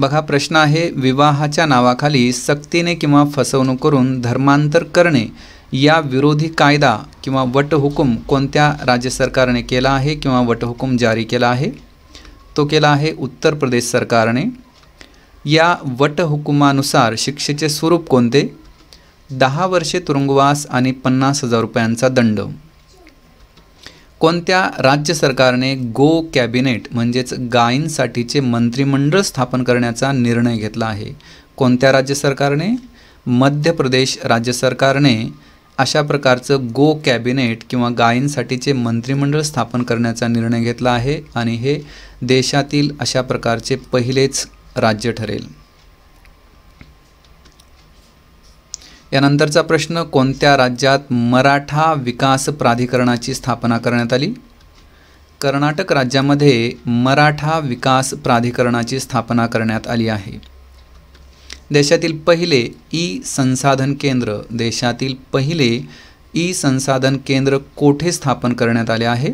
बघा प्रश्न आहे विवाहाच्या नावाखाली सक्तीने किंवा फसवणूक करून धर्मांतर करणे या विरोधी कायदा किंवा वटहुकूम कोणत्या राज्य सरकारने केला आहे किंवा वटहुकूम जारी केला आहे तो केला आहे उत्तर प्रदेश सरकारने या वटहुकुमानुसार शिक्षेचे स्वरूप कोणते दहा वर्षे तुरुंगवास आणि पन्नास हजार रुपयांचा दंड कोणत्या राज्य सरकारने गो कॅबिनेट म्हणजेच गायींसाठीचे मंत्रिमंडळ स्थापन करण्याचा निर्णय घेतला आहे कोणत्या राज्य सरकारने मध्य प्रदेश राज्य सरकारने अशा प्रकारचं गो कॅबिनेट किंवा गायींसाठीचे मंत्रिमंडळ स्थापन करण्याचा निर्णय घेतला आहे आणि हे देशातील अशा प्रकारचे पहिलेच राज्य ठरेल यानंतरचा प्रश्न कोणत्या राज्यात मराठा विकास प्राधिकरणाची स्थापना करण्यात आली कर्नाटक राज्यामध्ये मराठा विकास प्राधिकरणाची स्थापना करण्यात आली आहे देशातील पहिले ई संसाधन केंद्र देशातील पहिले ई संसाधन केंद्र कोठे स्थापन करण्यात आले आहे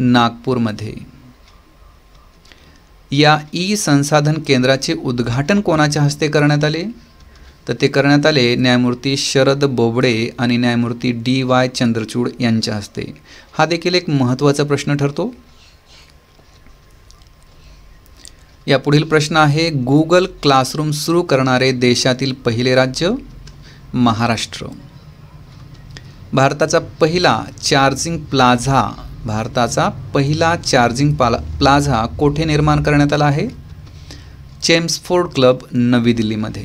नागपूरमध्ये या ई संसाधन केंद्राचे उद्घाटन कोणाच्या हस्ते करण्यात आले तर ते करण्यात आले न्यायमूर्ती शरद बोबडे आणि न्यायमूर्ती डी वाय चंद्रचूड यांच्या हस्ते हा देखील एक महत्त्वाचा प्रश्न ठरतो या पुढील प्रश्न आहे गुगल क्लासरूम सुरू करणारे देशातील पहिले राज्य महाराष्ट्र भारताचा पहिला चार्जिंग प्लाझा भारताचा पहिला चार्जिंग पाला प्लाझा कोठे निर्माण करण्यात आला आहे चेम्सफोर्ड क्लब नवी दिल्लीमध्ये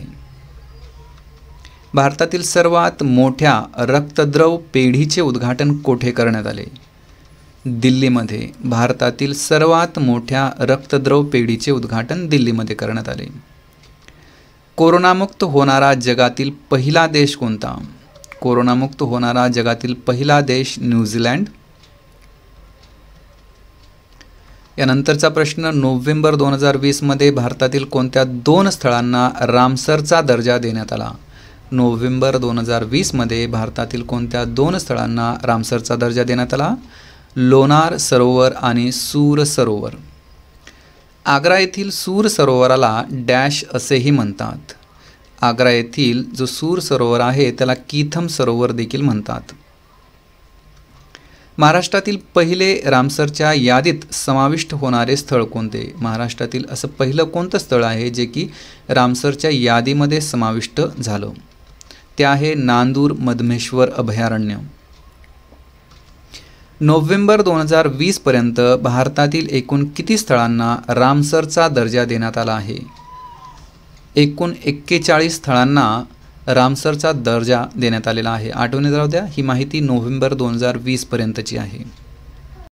भारतातील सर्वात मोठ्या रक्तद्रव पेढीचे उद्घाटन कोठे करण्यात आले दिल्लीमध्ये भारतातील सर्वात मोठ्या रक्तद्रव पेढीचे उद्घाटन दिल्लीमध्ये करण्यात आले कोरोनामुक्त होणारा जगातील पहिला देश कोणता कोरोनामुक्त होणारा जगातील पहिला देश न्यूझीलँड यानंतरचा प्रश्न नोव्हेंबर दोन हजार वीसमध्ये भारतातील कोणत्या दोन स्थळांना रामसरचा दर्जा देण्यात आला नोव्हेंबर दोन हजार वीसमध्ये भारतातील कोणत्या दोन स्थळांना रामसरचा दर्जा देण्यात आला लोणार सरोवर आणि सूर सरोवर आग्रा येथील सूर सरोवराला डॅश असेही म्हणतात आग्रा येथील जो सूर सरोवर आहे त्याला कीथम सरोवर देखील म्हणतात महाराष्ट्रातील पहिले रामसरच्या यादीत समाविष्ट होणारे स्थळ कोणते महाराष्ट्रातील असं पहिलं कोणतं स्थळ आहे जे की रामसरच्या यादीमध्ये समाविष्ट झालं ते आहे नांदूर मधमेश्वर अभयारण्य नोव्हेंबर दोन हजार वीसपर्यंत भारतातील एकूण किती स्थळांना रामसरचा दर्जा देण्यात आला आहे एकूण एक्केचाळीस स्थळांना रामसरचा दर्जा देण्यात आलेला आहे आठवणी जाऊ द्या ही माहिती नोव्हेंबर दोन हजार वीसपर्यंतची आहे